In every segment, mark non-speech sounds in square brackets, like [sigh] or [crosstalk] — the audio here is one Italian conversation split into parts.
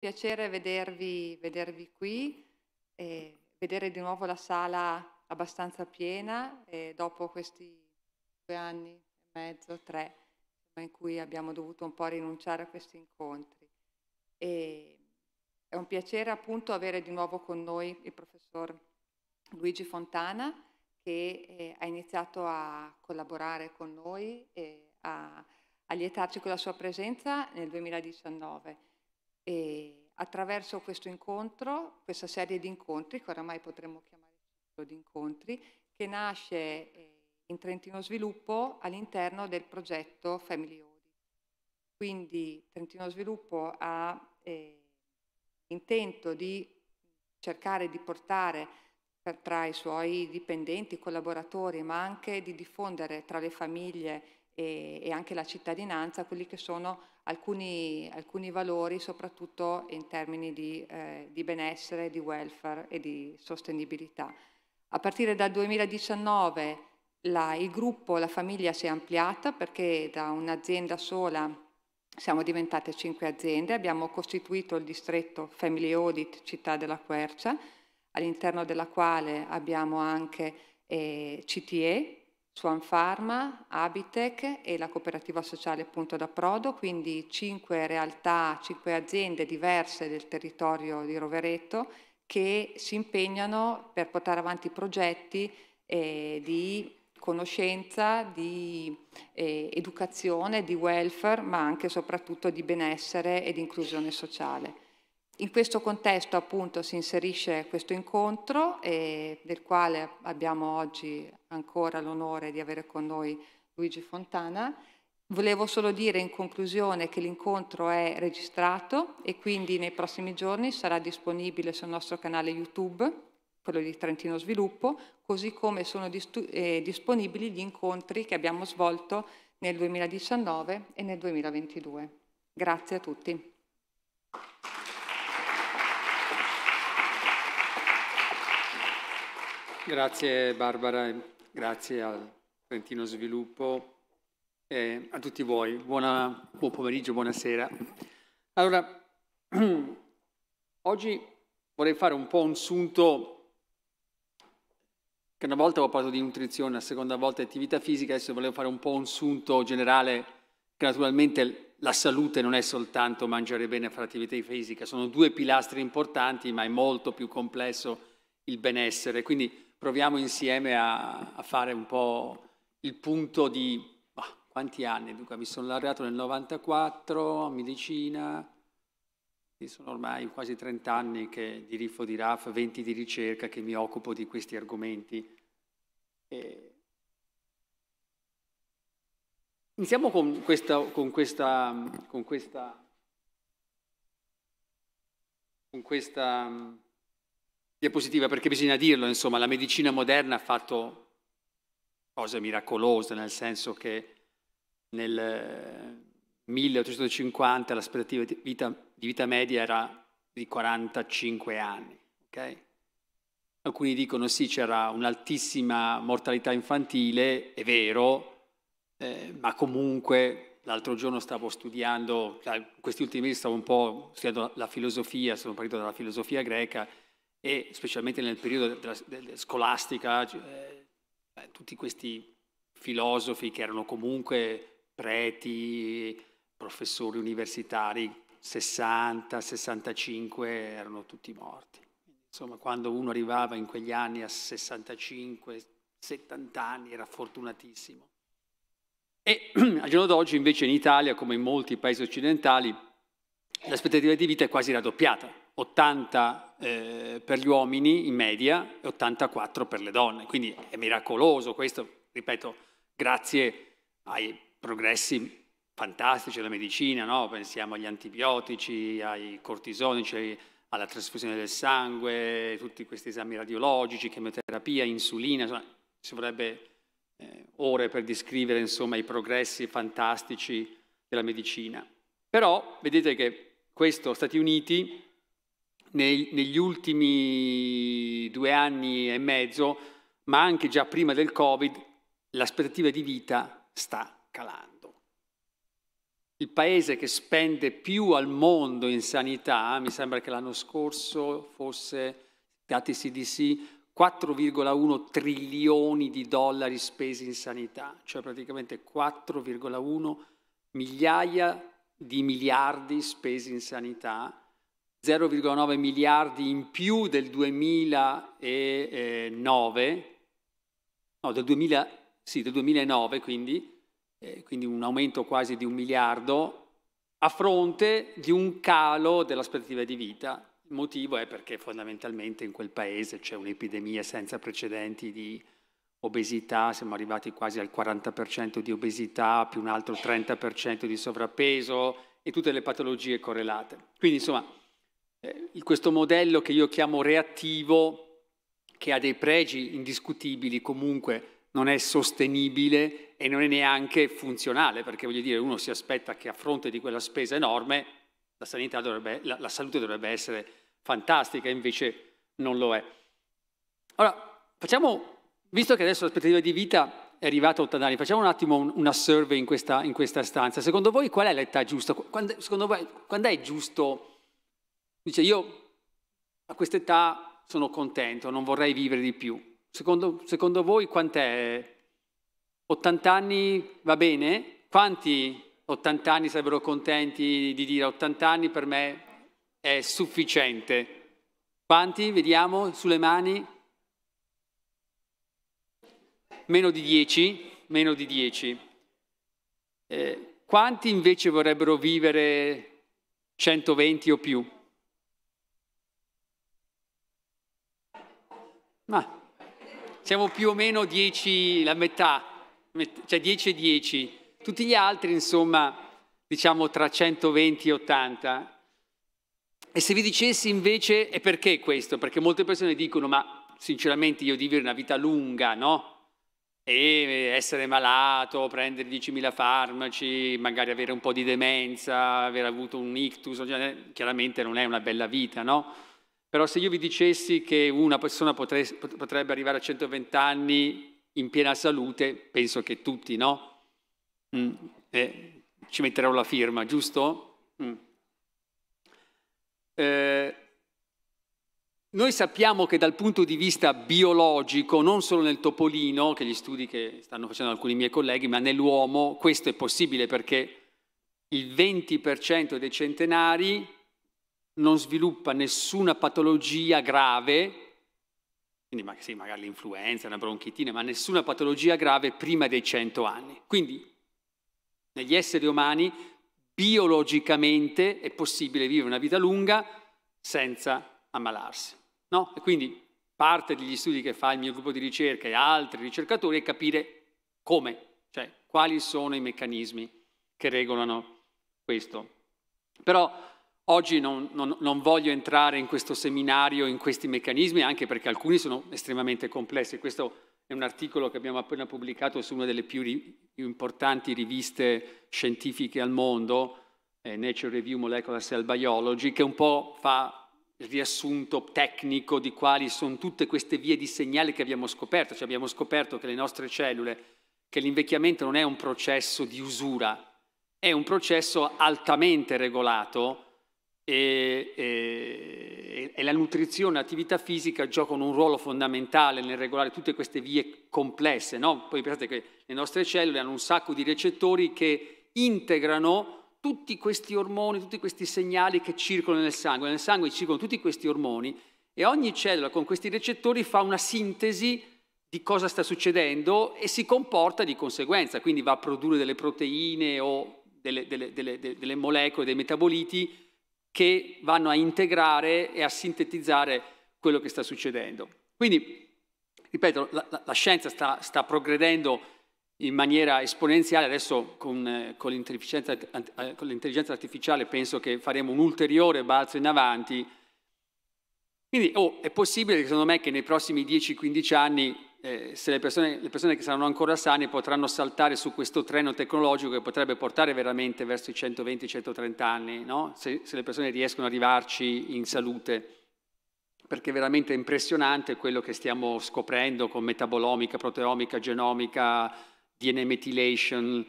piacere vedervi, vedervi qui, eh, vedere di nuovo la sala abbastanza piena eh, dopo questi due anni e mezzo, tre, in cui abbiamo dovuto un po' rinunciare a questi incontri. E è un piacere appunto avere di nuovo con noi il professor Luigi Fontana che eh, ha iniziato a collaborare con noi e a, a lietarci con la sua presenza nel 2019 e attraverso questo incontro, questa serie di incontri, che oramai potremmo chiamare di incontri, che nasce eh, in Trentino Sviluppo all'interno del progetto Family Audit. Quindi Trentino Sviluppo ha eh, intento di cercare di portare tra i suoi dipendenti, collaboratori, ma anche di diffondere tra le famiglie e, e anche la cittadinanza quelli che sono alcuni, alcuni valori, soprattutto in termini di, eh, di benessere, di welfare e di sostenibilità. A partire dal 2019 la, il gruppo, la famiglia si è ampliata perché da un'azienda sola siamo diventate cinque aziende, abbiamo costituito il distretto Family Audit Città della Quercia, all'interno della quale abbiamo anche eh, CTE, Swan Pharma, Abitec e la cooperativa sociale appunto da Prodo, quindi cinque realtà, cinque aziende diverse del territorio di Rovereto che si impegnano per portare avanti progetti eh, di conoscenza, di eh, educazione, di welfare, ma anche e soprattutto di benessere e di inclusione sociale. In questo contesto appunto si inserisce questo incontro eh, del quale abbiamo oggi ancora l'onore di avere con noi Luigi Fontana. Volevo solo dire in conclusione che l'incontro è registrato e quindi nei prossimi giorni sarà disponibile sul nostro canale YouTube quello di Trentino Sviluppo, così come sono eh, disponibili gli incontri che abbiamo svolto nel 2019 e nel 2022. Grazie a tutti. Grazie Barbara grazie al Trentino Sviluppo e a tutti voi. Buona, buon pomeriggio, buonasera. Allora, [clears throat] oggi vorrei fare un po' un sunto che una volta ho parlato di nutrizione, la seconda volta di attività fisica, adesso volevo fare un po' un sunto generale che naturalmente la salute non è soltanto mangiare bene e fare attività fisica, sono due pilastri importanti, ma è molto più complesso il benessere. Quindi proviamo insieme a, a fare un po' il punto di oh, quanti anni, dunque mi sono laureato nel 94 a medicina, sono ormai quasi 30 anni che di RIFO di RAF, 20 di ricerca che mi occupo di questi argomenti. E... Iniziamo con questa, con questa, con questa, con questa diapositiva perché bisogna dirlo, insomma, la medicina moderna ha fatto cose miracolose, nel senso che nel 1850 eh, l'aspettativa di vita, di vita media era di 45 anni, okay? Alcuni dicono sì, c'era un'altissima mortalità infantile, è vero, eh, ma comunque l'altro giorno stavo studiando, cioè, questi ultimi mesi stavo un po' studiando la filosofia, sono partito dalla filosofia greca e specialmente nel periodo della, della scolastica, eh, tutti questi filosofi che erano comunque preti, professori universitari, 60, 65 erano tutti morti. Insomma, quando uno arrivava in quegli anni a 65, 70 anni era fortunatissimo. E [clears throat] al giorno d'oggi invece in Italia, come in molti paesi occidentali, l'aspettativa di vita è quasi raddoppiata 80 eh, per gli uomini in media e 84 per le donne, quindi è miracoloso questo, ripeto, grazie ai progressi fantastici della medicina, no? pensiamo agli antibiotici, ai cortisonici, alla trasfusione del sangue, tutti questi esami radiologici, chemioterapia, insulina, insomma, ci vorrebbe eh, ore per descrivere insomma, i progressi fantastici della medicina. Però vedete che questo Stati Uniti negli ultimi due anni e mezzo, ma anche già prima del Covid, l'aspettativa di vita sta calando. Il paese che spende più al mondo in sanità, mi sembra che l'anno scorso fosse, dati CDC, 4,1 trilioni di dollari spesi in sanità, cioè praticamente 4,1 migliaia di miliardi spesi in sanità 0,9 miliardi in più del 2009, no, del, 2000, sì, del 2009 quindi, eh, quindi un aumento quasi di un miliardo, a fronte di un calo dell'aspettativa di vita. Il motivo è perché fondamentalmente in quel paese c'è un'epidemia senza precedenti di obesità, siamo arrivati quasi al 40% di obesità, più un altro 30% di sovrappeso e tutte le patologie correlate. Quindi insomma eh, questo modello che io chiamo reattivo, che ha dei pregi indiscutibili, comunque non è sostenibile e non è neanche funzionale, perché voglio dire, uno si aspetta che a fronte di quella spesa enorme la, sanità dovrebbe, la, la salute dovrebbe essere fantastica, invece non lo è. Allora, facciamo, visto che adesso l'aspettativa di vita è arrivata a 80 anni, facciamo un attimo un, una survey in questa, in questa stanza. Secondo voi qual è l'età giusta? Quando, secondo voi quando è giusto Dice io a quest'età sono contento, non vorrei vivere di più. Secondo, secondo voi quant'è? 80 anni va bene? Quanti 80 anni sarebbero contenti di dire 80 anni per me è sufficiente? Quanti? Vediamo sulle mani. Meno di 10, meno di 10. Eh, quanti invece vorrebbero vivere 120 o più? Ma siamo più o meno 10, la metà, cioè 10 e 10. Tutti gli altri, insomma, diciamo tra 120 e 80. E se vi dicessi invece, e perché questo? Perché molte persone dicono, ma sinceramente io vivere una vita lunga, no? E essere malato, prendere 10.000 farmaci, magari avere un po' di demenza, aver avuto un ictus, cioè, chiaramente non è una bella vita, no? Però se io vi dicessi che una persona potrebbe arrivare a 120 anni in piena salute, penso che tutti, no? Mm. Eh, ci metterò la firma, giusto? Mm. Eh, noi sappiamo che dal punto di vista biologico, non solo nel topolino, che gli studi che stanno facendo alcuni miei colleghi, ma nell'uomo questo è possibile perché il 20% dei centenari non sviluppa nessuna patologia grave, quindi sì, magari l'influenza, una bronchitina, ma nessuna patologia grave prima dei 100 anni. Quindi negli esseri umani biologicamente è possibile vivere una vita lunga senza ammalarsi. No? E quindi parte degli studi che fa il mio gruppo di ricerca e altri ricercatori è capire come, cioè quali sono i meccanismi che regolano questo. Però Oggi non, non, non, voglio entrare in questo seminario, in questi meccanismi, anche perché alcuni sono estremamente complessi. Questo è un articolo che abbiamo appena pubblicato su una delle più, ri, più importanti riviste scientifiche al mondo, eh, Nature Review Molecular Cell Biology, che un po' fa il riassunto tecnico di quali sono tutte queste vie di segnale che abbiamo scoperto. Cioè abbiamo scoperto che le nostre cellule, che l'invecchiamento non è un processo di usura, è un processo altamente regolato e, e, e la nutrizione, l'attività fisica giocano un ruolo fondamentale nel regolare tutte queste vie complesse. No? Poi pensate che le nostre cellule hanno un sacco di recettori che integrano tutti questi ormoni, tutti questi segnali che circolano nel sangue. Nel sangue circolano tutti questi ormoni e ogni cellula con questi recettori fa una sintesi di cosa sta succedendo e si comporta di conseguenza, quindi va a produrre delle proteine o delle, delle, delle, delle molecole, dei metaboliti che vanno a integrare e a sintetizzare quello che sta succedendo. Quindi, ripeto, la, la scienza sta, sta, progredendo in maniera esponenziale, adesso con, eh, con, l'intelligenza, eh, con l'intelligenza artificiale penso che faremo un ulteriore balzo in avanti. Quindi oh, è possibile, secondo me, che nei prossimi 10-15 anni eh, se le persone, le persone, che saranno ancora sane potranno saltare su questo treno tecnologico che potrebbe portare veramente verso i 120-130 anni, no? se, se, le persone riescono ad arrivarci in salute, perché è veramente impressionante quello che stiamo scoprendo con metabolomica, proteomica, genomica, DNA methylation,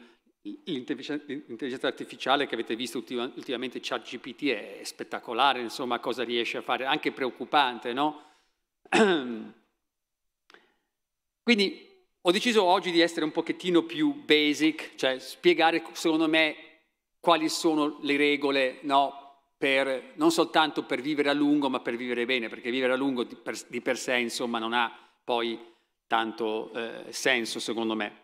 l'intelligenza artificiale che avete visto ultima, ultimamente, ChatGPT, è spettacolare, insomma, cosa riesce a fare, anche preoccupante, no? [clears throat] Quindi ho deciso oggi di essere un pochettino più basic, cioè spiegare secondo me quali sono le regole no, per, non soltanto per vivere a lungo ma per vivere bene, perché vivere a lungo di per, di per sé insomma non ha poi tanto eh, senso secondo me.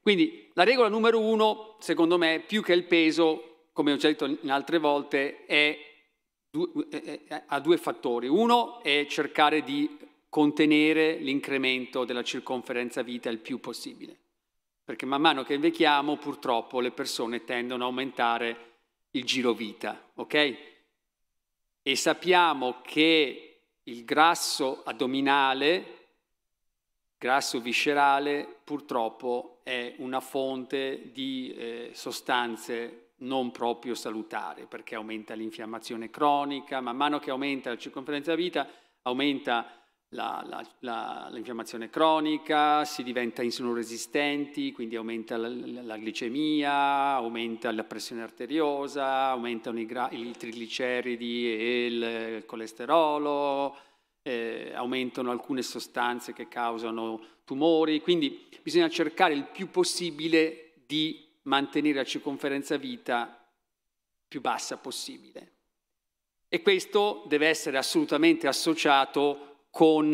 Quindi la regola numero uno, secondo me, più che il peso, come ho già detto in altre volte, è, du- è, eh, è, eh, ha due fattori. Uno è cercare di contenere l'incremento della circonferenza vita il più possibile. Perché man mano che invecchiamo, purtroppo le persone tendono a aumentare il giro vita, ok? E sappiamo che il grasso addominale, grasso viscerale, purtroppo è una fonte di eh, sostanze non proprio salutari, perché aumenta l'infiammazione cronica, man mano che aumenta la circonferenza vita, aumenta l'infiammazione cronica, si diventa insulinoresistenti, quindi aumenta la, la, glicemia, aumenta la pressione arteriosa, aumentano i, gra- i trigliceridi e il, colesterolo, eh, aumentano alcune sostanze che causano tumori, quindi bisogna cercare il più possibile di mantenere la circonferenza vita più bassa possibile. E questo deve essere assolutamente associato con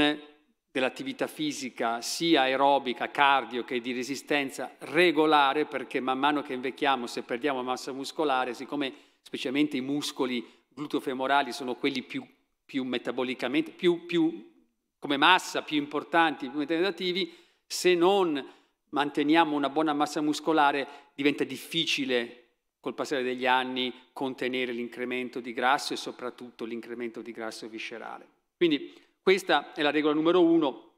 dell'attività fisica sia aerobica, cardio che di resistenza regolare perché man mano che invecchiamo, se perdiamo massa muscolare, siccome specialmente i muscoli glutofemorali sono quelli più, più metabolicamente, più, più come massa, più importanti, più metabolizzativi, se non manteniamo una buona massa muscolare diventa difficile col passare degli anni contenere l'incremento di grasso e soprattutto l'incremento di grasso viscerale. Quindi questa è la regola numero uno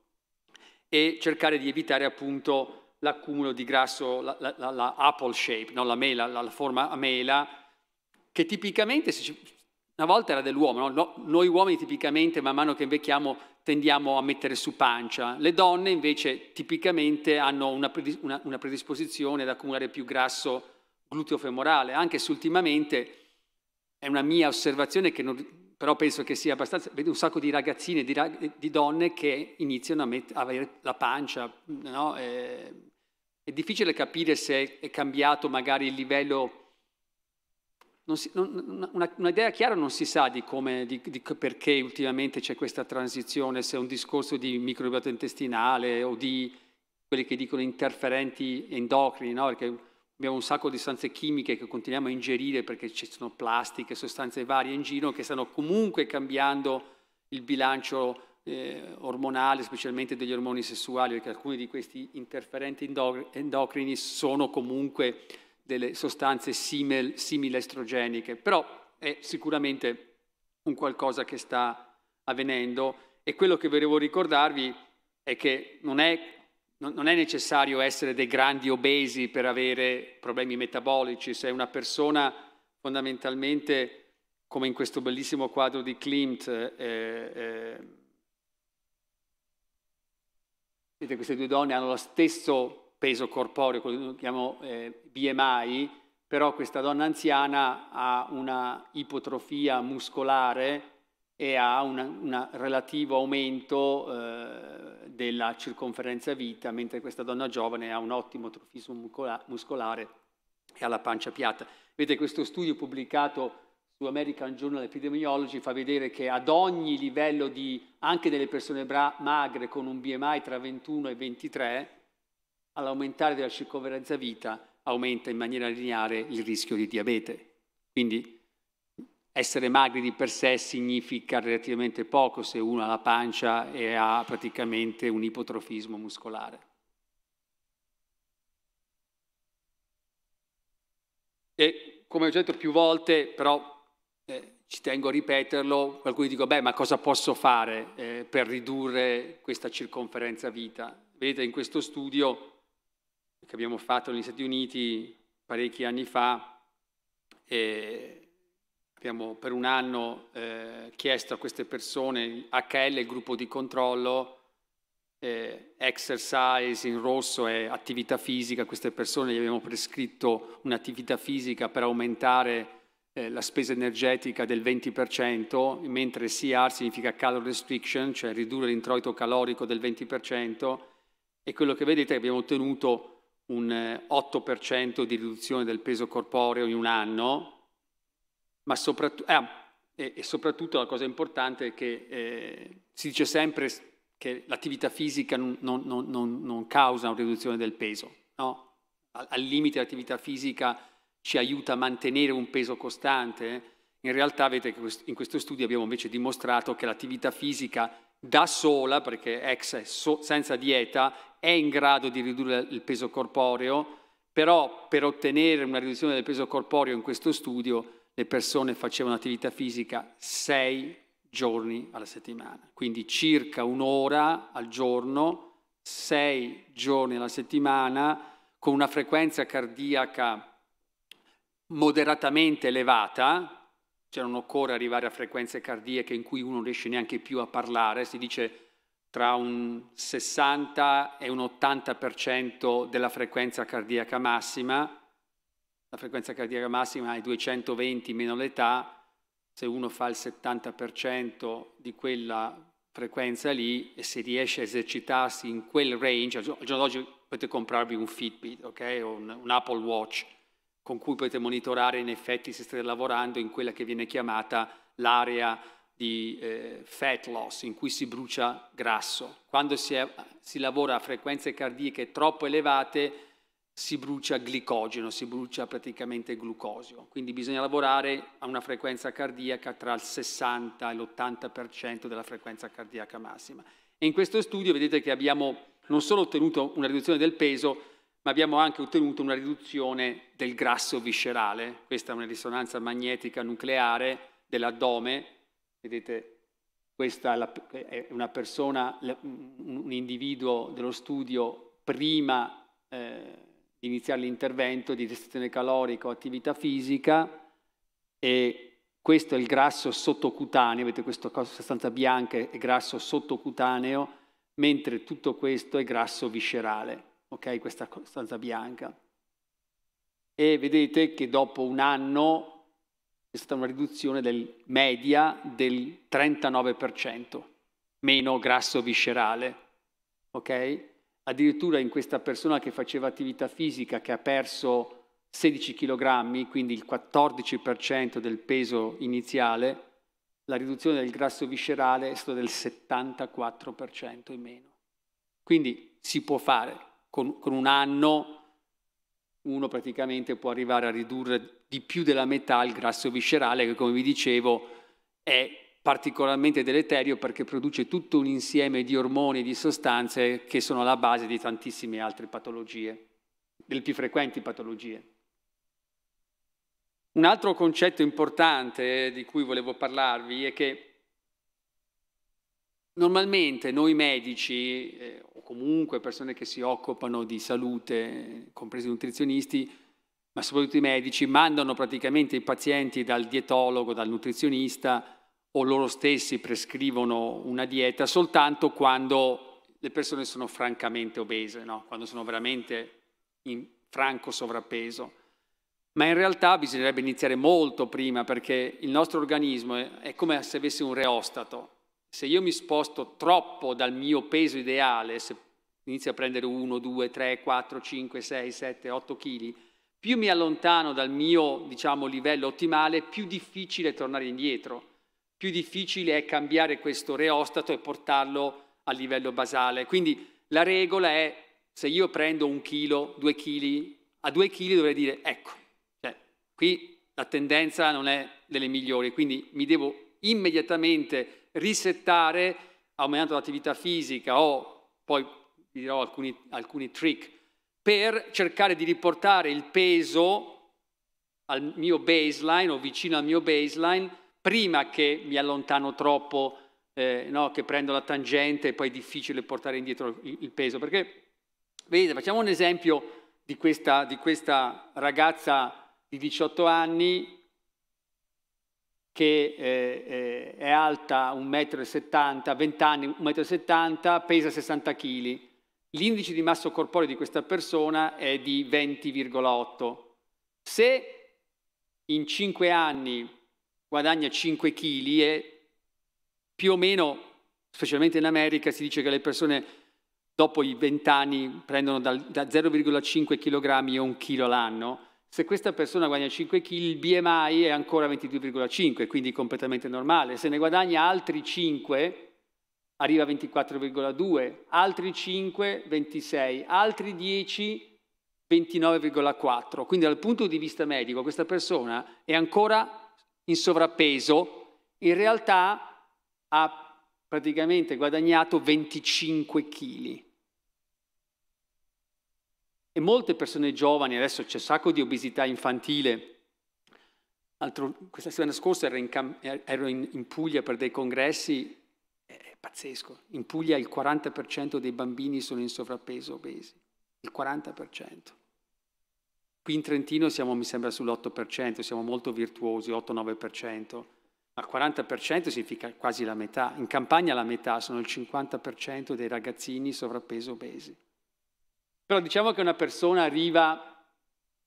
e cercare di evitare appunto l'accumulo di grasso, la, la, la, la apple shape, no? la, mela, la, forma a mela, che tipicamente, una volta era dell'uomo, no? noi uomini tipicamente man mano che invecchiamo tendiamo a mettere su pancia, le donne invece tipicamente hanno una, una, una predisposizione ad accumulare più grasso gluteo femorale, anche se ultimamente è una mia osservazione che non, però penso che sia abbastanza, vedo un sacco di ragazzine, di, rag... di donne che iniziano a, met... avere la pancia, no? è... Eh, è difficile capire se è cambiato magari il livello si, non, una, un'idea chiara non si sa di, come, di, di perché ultimamente c'è questa transizione, se è un discorso di microbiota intestinale o di quelli che dicono interferenti endocrini, no? perché Abbiamo un sacco di sostanze chimiche che continuiamo a ingerire perché ci sono plastiche, sostanze varie in giro che stanno comunque cambiando il bilancio eh, ormonale, specialmente degli ormoni sessuali, perché alcuni di questi interferenti endocrini sono comunque delle sostanze simili estrogeniche, però è sicuramente un qualcosa che sta avvenendo e quello che volevo ricordarvi è che non è non è necessario essere dei grandi obesi per avere problemi metabolici, se una persona fondamentalmente, come in questo bellissimo quadro di Klimt, eh, eh, vedete queste due donne hanno lo stesso peso corporeo, quello che chiamo eh, BMI, però questa donna anziana ha una ipotrofia muscolare e ha un relativo aumento eh, della circonferenza vita, mentre questa donna giovane ha un ottimo trofismo muscolare e ha la pancia piatta. Vedete, questo studio pubblicato su American Journal Epidemiology fa vedere che ad ogni livello di, anche delle persone magre con un BMI tra 21 e 23, all'aumentare della circonferenza vita aumenta in maniera lineare il rischio di diabete. Quindi essere magri di per sé significa relativamente poco se uno ha la pancia e ha praticamente un ipotrofismo muscolare. E come ho detto più volte, però eh, ci tengo a ripeterlo, qualcuno dico, beh, ma cosa posso fare eh, per ridurre questa circonferenza vita? Vedete, in questo studio che abbiamo fatto negli Stati Uniti parecchi anni fa, eh, Abbiamo per un anno eh, chiesto a queste persone, HL, il gruppo di controllo, eh, exercise in rosso è attività fisica, queste persone gli abbiamo prescritto un'attività fisica per aumentare eh, la spesa energetica del 20%, mentre CR significa calor restriction, cioè ridurre l'introito calorico del 20%, e quello che vedete è che abbiamo ottenuto un 8% eh, di riduzione del peso corporeo in un anno, ma soprattutto, eh, ah, e, e, soprattutto la cosa importante è che eh, si dice sempre che l'attività fisica non, non, non, non causa una riduzione del peso, no? al limite l'attività fisica ci aiuta a mantenere un peso costante, eh. in realtà vedete che in questo studio abbiamo invece dimostrato che l'attività fisica da sola, perché ex so, senza dieta, è in grado di ridurre il peso corporeo, però per ottenere una riduzione del peso corporeo in questo studio le persone facevano attività fisica sei giorni alla settimana, quindi circa un'ora al giorno, sei giorni alla settimana, con una frequenza cardiaca moderatamente elevata, cioè non occorre arrivare a frequenze cardiache in cui uno non riesce neanche più a parlare, si dice tra un 60 e un 80% della frequenza cardiaca massima, la frequenza cardiaca massima è 220 meno l'età, se uno fa il 70% di quella frequenza lì e se riesce a esercitarsi in quel range, al giorno d'oggi potete comprarvi un Fitbit okay? o un, un, Apple Watch con cui potete monitorare in effetti se state lavorando in quella che viene chiamata l'area di eh, fat loss, in cui si brucia grasso. Quando si, è, si lavora a frequenze cardiache troppo elevate, si brucia glicogeno, si brucia praticamente glucosio. Quindi bisogna lavorare a una frequenza cardiaca tra il 60 e l'80% della frequenza cardiaca massima. E in questo studio vedete che abbiamo non solo ottenuto una riduzione del peso, ma abbiamo anche ottenuto una riduzione del grasso viscerale. Questa è una risonanza magnetica nucleare dell'addome. Vedete, questa è una persona, un individuo dello studio prima eh, iniziare l'intervento di restrizione calorica o attività fisica e questo è il grasso sottocutaneo, vedete questa sostanza bianca è grasso sottocutaneo, mentre tutto questo è grasso viscerale, ok? Questa sostanza bianca. E vedete che dopo un anno c'è stata una riduzione del media del 39%, meno grasso viscerale, ok? addirittura in questa persona che faceva attività fisica, che ha perso 16 kg, quindi il 14% del peso iniziale, la riduzione del grasso viscerale è stata del 74% in meno. Quindi si può fare. Con, con un anno uno praticamente può arrivare a ridurre di più della metà il grasso viscerale, che come vi dicevo è particolarmente deleterio perché produce tutto un insieme di ormoni e di sostanze che sono alla base di tantissime altre patologie, delle più frequenti patologie. Un altro concetto importante di cui volevo parlarvi è che Normalmente noi medici eh, o comunque persone che si occupano di salute, compresi i nutrizionisti, ma soprattutto i medici, mandano praticamente i pazienti dal dietologo, dal nutrizionista, o loro stessi prescrivono una dieta soltanto quando le persone sono francamente obese, no? quando sono veramente in franco sovrappeso. Ma in realtà bisognerebbe iniziare molto prima perché il nostro organismo è, come se avesse un reostato. Se io mi sposto troppo dal mio peso ideale, se inizio a prendere 1, 2, 3, 4, 5, 6, 7, 8 kg, più mi allontano dal mio diciamo, livello ottimale, più difficile tornare indietro più difficile è cambiare questo reostato e portarlo a livello basale. Quindi la regola è se io prendo un chilo, due chili, a due chili dovrei dire ecco, cioè, qui la tendenza non è delle migliori, quindi mi devo immediatamente risettare aumentando l'attività fisica o poi vi dirò alcuni, alcuni trick per cercare di riportare il peso al mio baseline o vicino al mio baseline prima che mi allontano troppo, eh, no, che prendo la tangente e poi è difficile portare indietro il, il peso. Perché, vedete, facciamo un esempio di questa, di questa ragazza di 18 anni che eh, eh è alta 1,70 m, 20 anni 1,70 m, pesa 60 kg. L'indice di massa corporeo di questa persona è di 20,8. Se in 5 anni guadagna 5 kg e più o meno, specialmente in America, si dice che le persone dopo i 20 anni prendono dal, da 0,5 kg a 1 kg l'anno. Se questa persona guadagna 5 kg, il BMI è ancora 22,5, quindi completamente normale. Se ne guadagna altri 5, arriva a 24,2, altri 5, 26, altri 10, 29,4. Quindi dal punto di vista medico questa persona è ancora in sovrappeso, in realtà ha praticamente guadagnato 25 kg. E molte persone giovani, adesso c'è un sacco di obesità infantile, Altro, questa settimana scorsa ero, in, ero in, Puglia per dei congressi, è, è pazzesco, in Puglia il 40% dei bambini sono in sovrappeso obesi, il 40%. Qui in Trentino siamo, mi sembra, sull'8%, siamo molto virtuosi, 8-9%, ma 40% significa quasi la metà. In campagna la metà, sono il 50% dei ragazzini sovrappeso obesi. Però diciamo che una persona arriva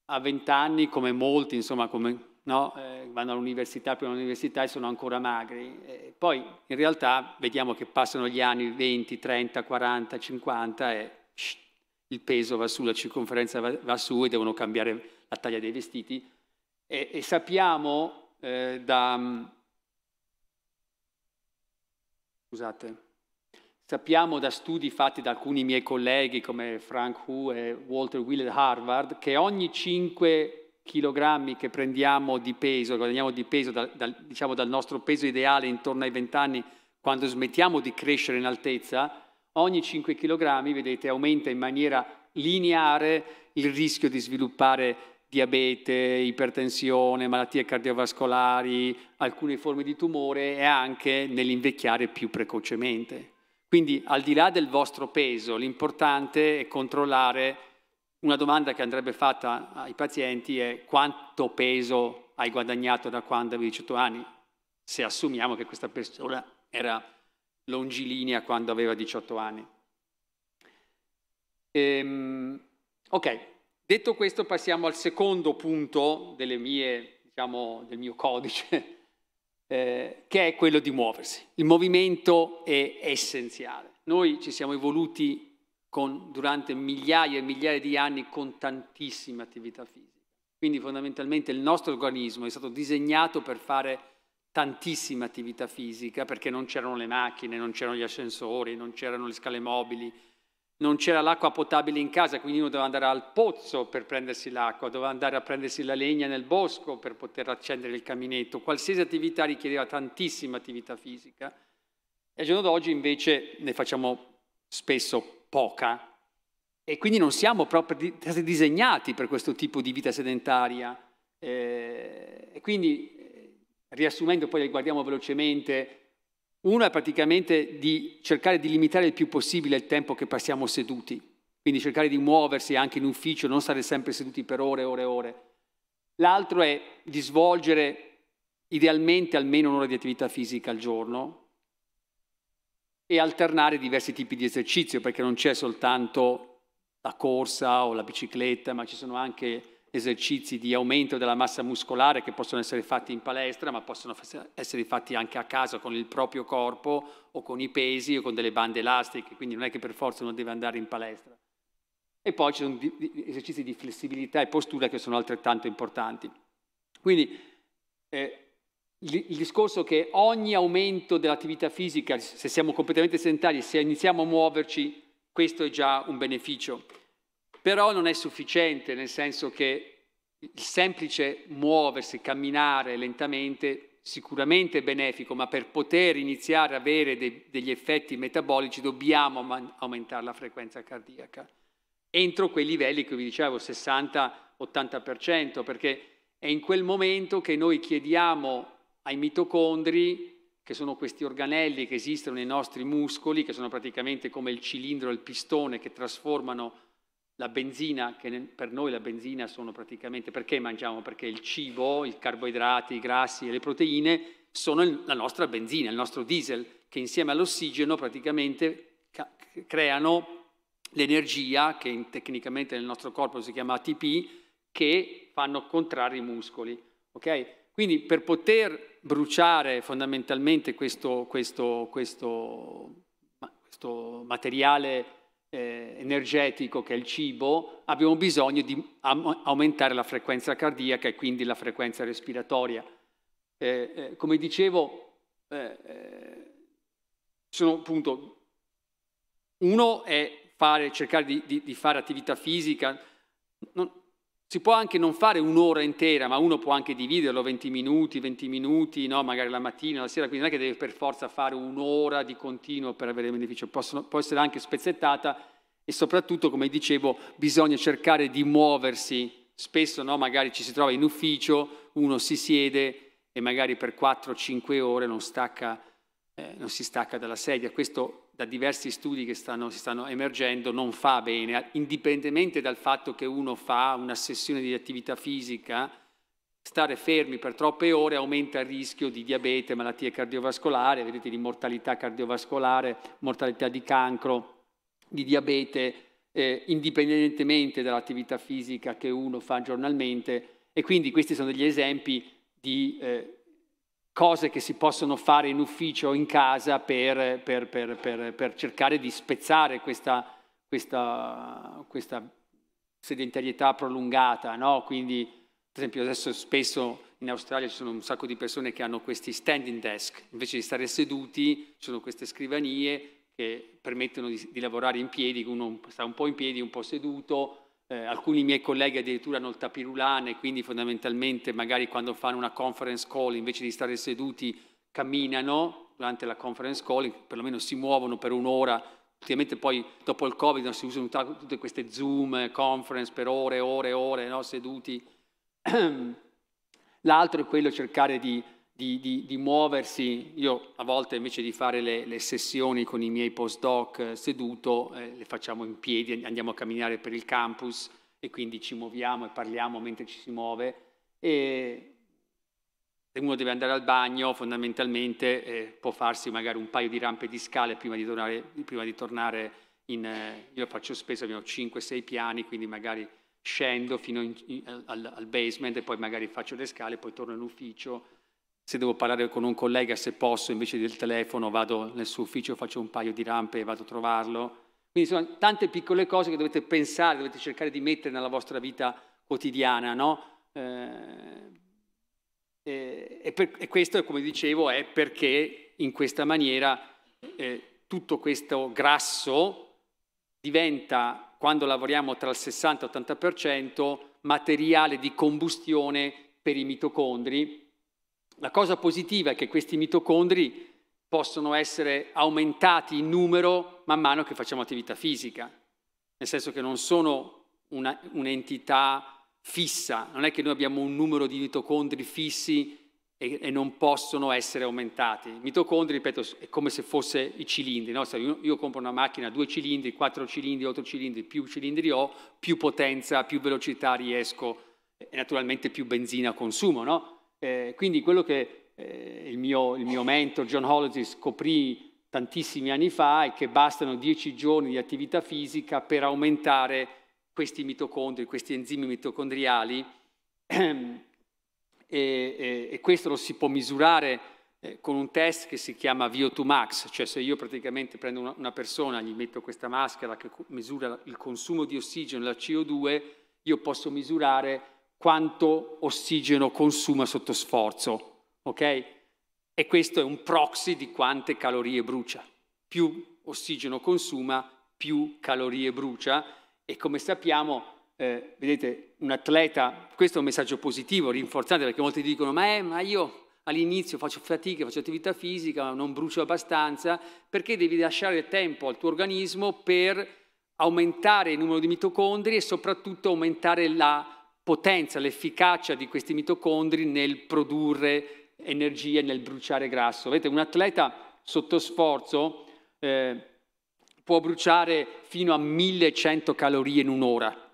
a 20 anni, come molti, insomma, come No? Eh, vanno all'università, prima all'università e sono ancora magri. Eh, poi in realtà vediamo che passano gli anni 20, 30, 40, 50 e shh, il peso va su, la circonferenza va, va su e devono cambiare la taglia dei vestiti. E, e sappiamo eh, da... Mm, scusate, sappiamo da studi fatti da alcuni miei colleghi come Frank Hu e Walter Will Harvard che ogni 5 kg che prendiamo di peso, guadagniamo di peso dal, dal, diciamo, dal nostro peso ideale intorno ai 20 anni, quando smettiamo di crescere in altezza, ogni 5 kg, vedete, aumenta in maniera lineare il rischio di sviluppare diabete, ipertensione, malattie cardiovascolari, alcune forme di tumore e anche nell'invecchiare più precocemente. Quindi al di là del vostro peso, l'importante è controllare, una domanda che andrebbe fatta ai pazienti è quanto peso hai guadagnato da quando avevi 18 anni, se assumiamo che questa persona era longilinea quando aveva 18 anni. Ehm, ok, detto questo passiamo al secondo punto mie, diciamo, del mio codice, [laughs] eh, che è quello di muoversi. Il movimento è essenziale. Noi ci siamo evoluti con, durante migliaia e migliaia di anni con tantissime attività fisiche. Quindi fondamentalmente il nostro organismo è stato disegnato per fare tantissima attività fisica perché non c'erano le macchine, non c'erano gli ascensori, non c'erano le scale mobili, non c'era l'acqua potabile in casa, quindi uno doveva andare al pozzo per prendersi l'acqua, doveva andare a prendersi la legna nel bosco per poter accendere il caminetto. Qualsiasi attività richiedeva tantissima attività fisica e al giorno d'oggi invece ne facciamo spesso poca e quindi non siamo proprio disegnati per questo tipo di vita sedentaria. Eh, e quindi riassumendo poi guardiamo velocemente, uno è praticamente di cercare di limitare il più possibile il tempo che passiamo seduti, quindi cercare di muoversi anche in ufficio, non stare sempre seduti per ore e ore e ore. L'altro è di svolgere idealmente almeno un'ora di attività fisica al giorno e alternare diversi tipi di esercizio, perché non c'è soltanto la corsa o la bicicletta, ma ci sono anche esercizi di aumento della massa muscolare che possono essere fatti in palestra, ma possono essere fatti anche a casa con il proprio corpo o con i pesi o con delle bande elastiche, quindi non è che per forza uno deve andare in palestra. E poi ci sono esercizi di flessibilità e postura che sono altrettanto importanti. Quindi eh, il discorso che ogni aumento dell'attività fisica, se siamo completamente sedentari, se iniziamo a muoverci, questo è già un beneficio. Però non è sufficiente, nel senso che il semplice muoversi, camminare lentamente, sicuramente è benefico, ma per poter iniziare ad avere de- degli effetti metabolici dobbiamo man- aumentare la frequenza cardiaca entro quei livelli che vi dicevo, 60-80%, perché è in quel momento che noi chiediamo ai mitocondri, che sono questi organelli che esistono nei nostri muscoli, che sono praticamente come il cilindro e il pistone che trasformano la benzina, che per noi la benzina sono praticamente, perché mangiamo? Perché il cibo, i carboidrati, i grassi e le proteine sono la nostra benzina, il nostro diesel, che insieme all'ossigeno praticamente creano l'energia, che tecnicamente nel nostro corpo si chiama ATP, che fanno contrarre i muscoli. Okay? Quindi per poter bruciare fondamentalmente questo, questo, questo, questo materiale eh, energetico che è il cibo, abbiamo bisogno di aumentare la frequenza cardiaca e quindi la frequenza respiratoria. Eh, eh, come dicevo, eh, eh, sono appunto, uno è fare, cercare di, di, di, fare attività fisica, non, si può anche non fare un'ora intera, ma uno può anche dividerlo 20 minuti, 20 minuti, no? magari la mattina, la sera, quindi non è che deve per forza fare un'ora di continuo per avere beneficio, Possono, può essere anche spezzettata e soprattutto, come dicevo, bisogna cercare di muoversi. Spesso no? magari ci si trova in ufficio, uno si siede e magari per 4-5 ore non stacca eh, non si stacca dalla sedia. Questo da diversi studi che stanno, si stanno emergendo non fa bene, indipendentemente dal fatto che uno fa una sessione di attività fisica, stare fermi per troppe ore aumenta il rischio di diabete, malattie cardiovascolari, vedete di mortalità cardiovascolare, mortalità di cancro, di diabete, eh, indipendentemente dall'attività fisica che uno fa giornalmente. E quindi questi sono degli esempi di... Eh, cose che si possono fare in ufficio o in casa per, per, per, per cercare di spezzare questa, questa, questa sedentarietà prolungata. No? Quindi, ad esempio, adesso spesso in Australia ci sono un sacco di persone che hanno questi standing desk, invece di stare seduti ci sono queste scrivanie che permettono di, di lavorare in piedi, uno sta un po' in piedi, un po' seduto, eh, alcuni miei colleghi addirittura hanno il tapirulane, quindi fondamentalmente magari quando fanno una conference call invece di stare seduti camminano durante la conference call, perlomeno si muovono per un'ora. Ultimamente poi dopo il Covid si usano tutte queste Zoom conference per ore e ore e ore no? seduti. [clears throat] L'altro è quello cercare di di, di, di, muoversi. Io a volte invece di fare le, le sessioni con i miei postdoc eh, seduto, eh, le facciamo in piedi, andiamo a camminare per il campus e quindi ci muoviamo e parliamo mentre ci si muove. E se uno deve andare al bagno, fondamentalmente eh, può farsi magari un paio di rampe di scale prima di tornare, prima di tornare in... Eh, io faccio spesso, abbiamo 5-6 piani, quindi magari scendo fino in, in, al, al basement e poi magari faccio le scale, poi torno in ufficio se devo parlare con un collega, se posso, invece del telefono vado nel suo ufficio, faccio un paio di rampe e vado a trovarlo. Quindi sono tante piccole cose che dovete pensare, dovete cercare di mettere nella vostra vita quotidiana, no? Eh, e, per, e, questo, come dicevo, è perché in questa maniera eh, tutto questo grasso diventa, quando lavoriamo tra il 60 e l'80%, materiale di combustione per i mitocondri la cosa positiva è che questi mitocondri possono essere aumentati in numero man mano che facciamo attività fisica, nel senso che non sono un'entità fissa, non è che noi abbiamo un numero di mitocondri fissi e, e, non possono essere aumentati. I mitocondri, ripeto, è come se fosse i cilindri, no? io, io, compro una macchina due cilindri, quattro cilindri, otto cilindri, più cilindri ho, più potenza, più velocità riesco e naturalmente più benzina consumo, no? Eh, quindi quello che eh, il, mio, il, mio, mentor John Holloway scoprì tantissimi anni fa è che bastano 10 giorni di attività fisica per aumentare questi mitocondri, questi enzimi mitocondriali [clears throat] e, e, e questo lo si può misurare eh, con un test che si chiama VO2max, cioè se io praticamente prendo una, una persona, gli metto questa maschera che misura il consumo di ossigeno, e la CO2, io posso misurare quanto ossigeno consuma sotto sforzo, ok? E questo è un proxy di quante calorie brucia. Più ossigeno consuma, più calorie brucia e come sappiamo, eh, vedete, un atleta, questo è un messaggio positivo, rinforzante, perché molti dicono, ma, eh, ma io all'inizio faccio fatica, faccio attività fisica, non brucio abbastanza, perché devi lasciare il tempo al tuo organismo per aumentare il numero di mitocondri e soprattutto aumentare la potenza, l'efficacia di questi mitocondri nel produrre energia, e nel bruciare grasso. Vedete, un atleta sotto sforzo eh, può bruciare fino a 1100 calorie in un'ora,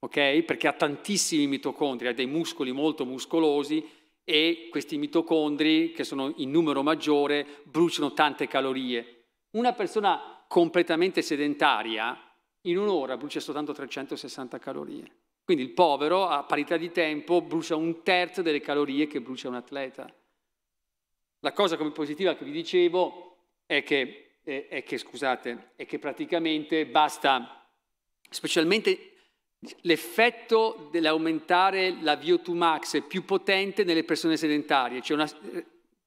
okay? perché ha tantissimi mitocondri, ha dei muscoli molto muscolosi e questi mitocondri, che sono in numero maggiore, bruciano tante calorie. Una persona completamente sedentaria in un'ora brucia soltanto 360 calorie. Quindi il povero, a parità di tempo, brucia un terzo delle calorie che brucia un atleta. La cosa come positiva che vi dicevo è che, è, è che, scusate, è che praticamente basta, specialmente l'effetto dell'aumentare la VO2 max è più potente nelle persone sedentarie. Cioè una,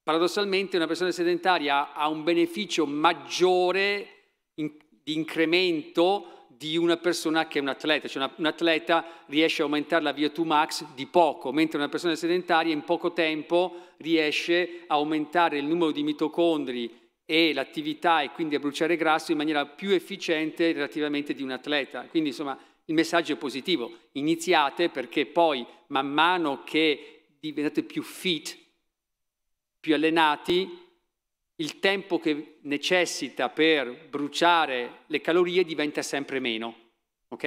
paradossalmente una persona sedentaria ha un beneficio maggiore in, di incremento di una persona che è un atleta, cioè una, un atleta riesce a aumentare la VO2 max di poco, mentre una persona sedentaria in poco tempo riesce a aumentare il numero di mitocondri e l'attività e quindi a bruciare grasso in maniera più efficiente relativamente di un atleta. Quindi insomma il messaggio è positivo, iniziate perché poi man mano che diventate più fit, più allenati, il tempo che necessita per bruciare le calorie diventa sempre meno, ok?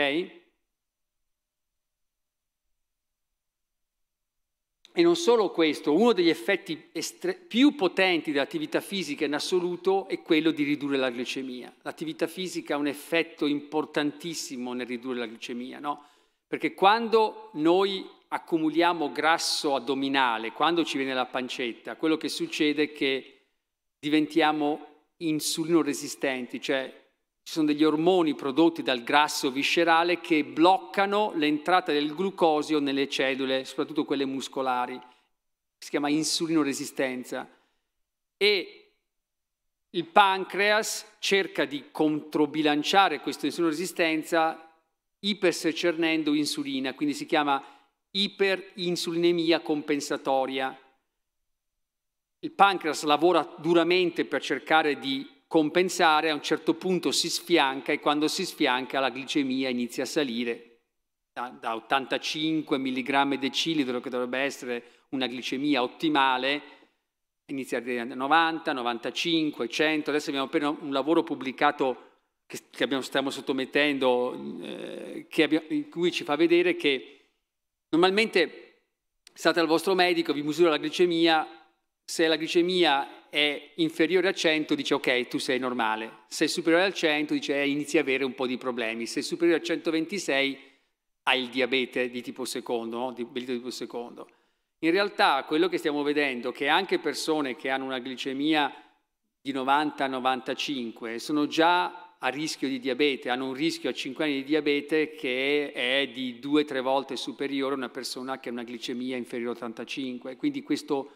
E non solo questo, uno degli effetti estre- più potenti dell'attività fisica in assoluto è quello di ridurre la glicemia. L'attività fisica ha un effetto importantissimo nel ridurre la glicemia, no? Perché quando noi accumuliamo grasso addominale, quando ci viene la pancetta, quello che succede è che diventiamo insulino resistenti, cioè ci sono degli ormoni prodotti dal grasso viscerale che bloccano l'entrata del glucosio nelle cellule, soprattutto quelle muscolari. Si chiama insulino resistenza. E il pancreas cerca di controbilanciare questa insulino resistenza ipersecernendo insulina, quindi si chiama iperinsulinemia compensatoria il pancreas lavora duramente per cercare di compensare, a un certo punto si sfianca e quando si sfianca la glicemia inizia a salire da, da 85 mg decilitro, che dovrebbe essere una glicemia ottimale, inizia a 90, 95, 100. Adesso abbiamo appena un lavoro pubblicato che, che abbiamo, stiamo sottomettendo, eh, abbiamo, in cui ci fa vedere che normalmente state al vostro medico, vi misura la glicemia, se la glicemia è inferiore a 100 dice ok, tu sei normale, se è superiore al 100 dice eh, inizi a avere un po' di problemi, se è superiore a 126 hai il diabete di tipo secondo, no? di, di tipo secondo. In realtà quello che stiamo vedendo è che anche persone che hanno una glicemia di 90-95 sono già a rischio di diabete, hanno un rischio a 5 anni di diabete che è di 2-3 volte superiore a una persona che ha una glicemia inferiore a 85. Quindi questo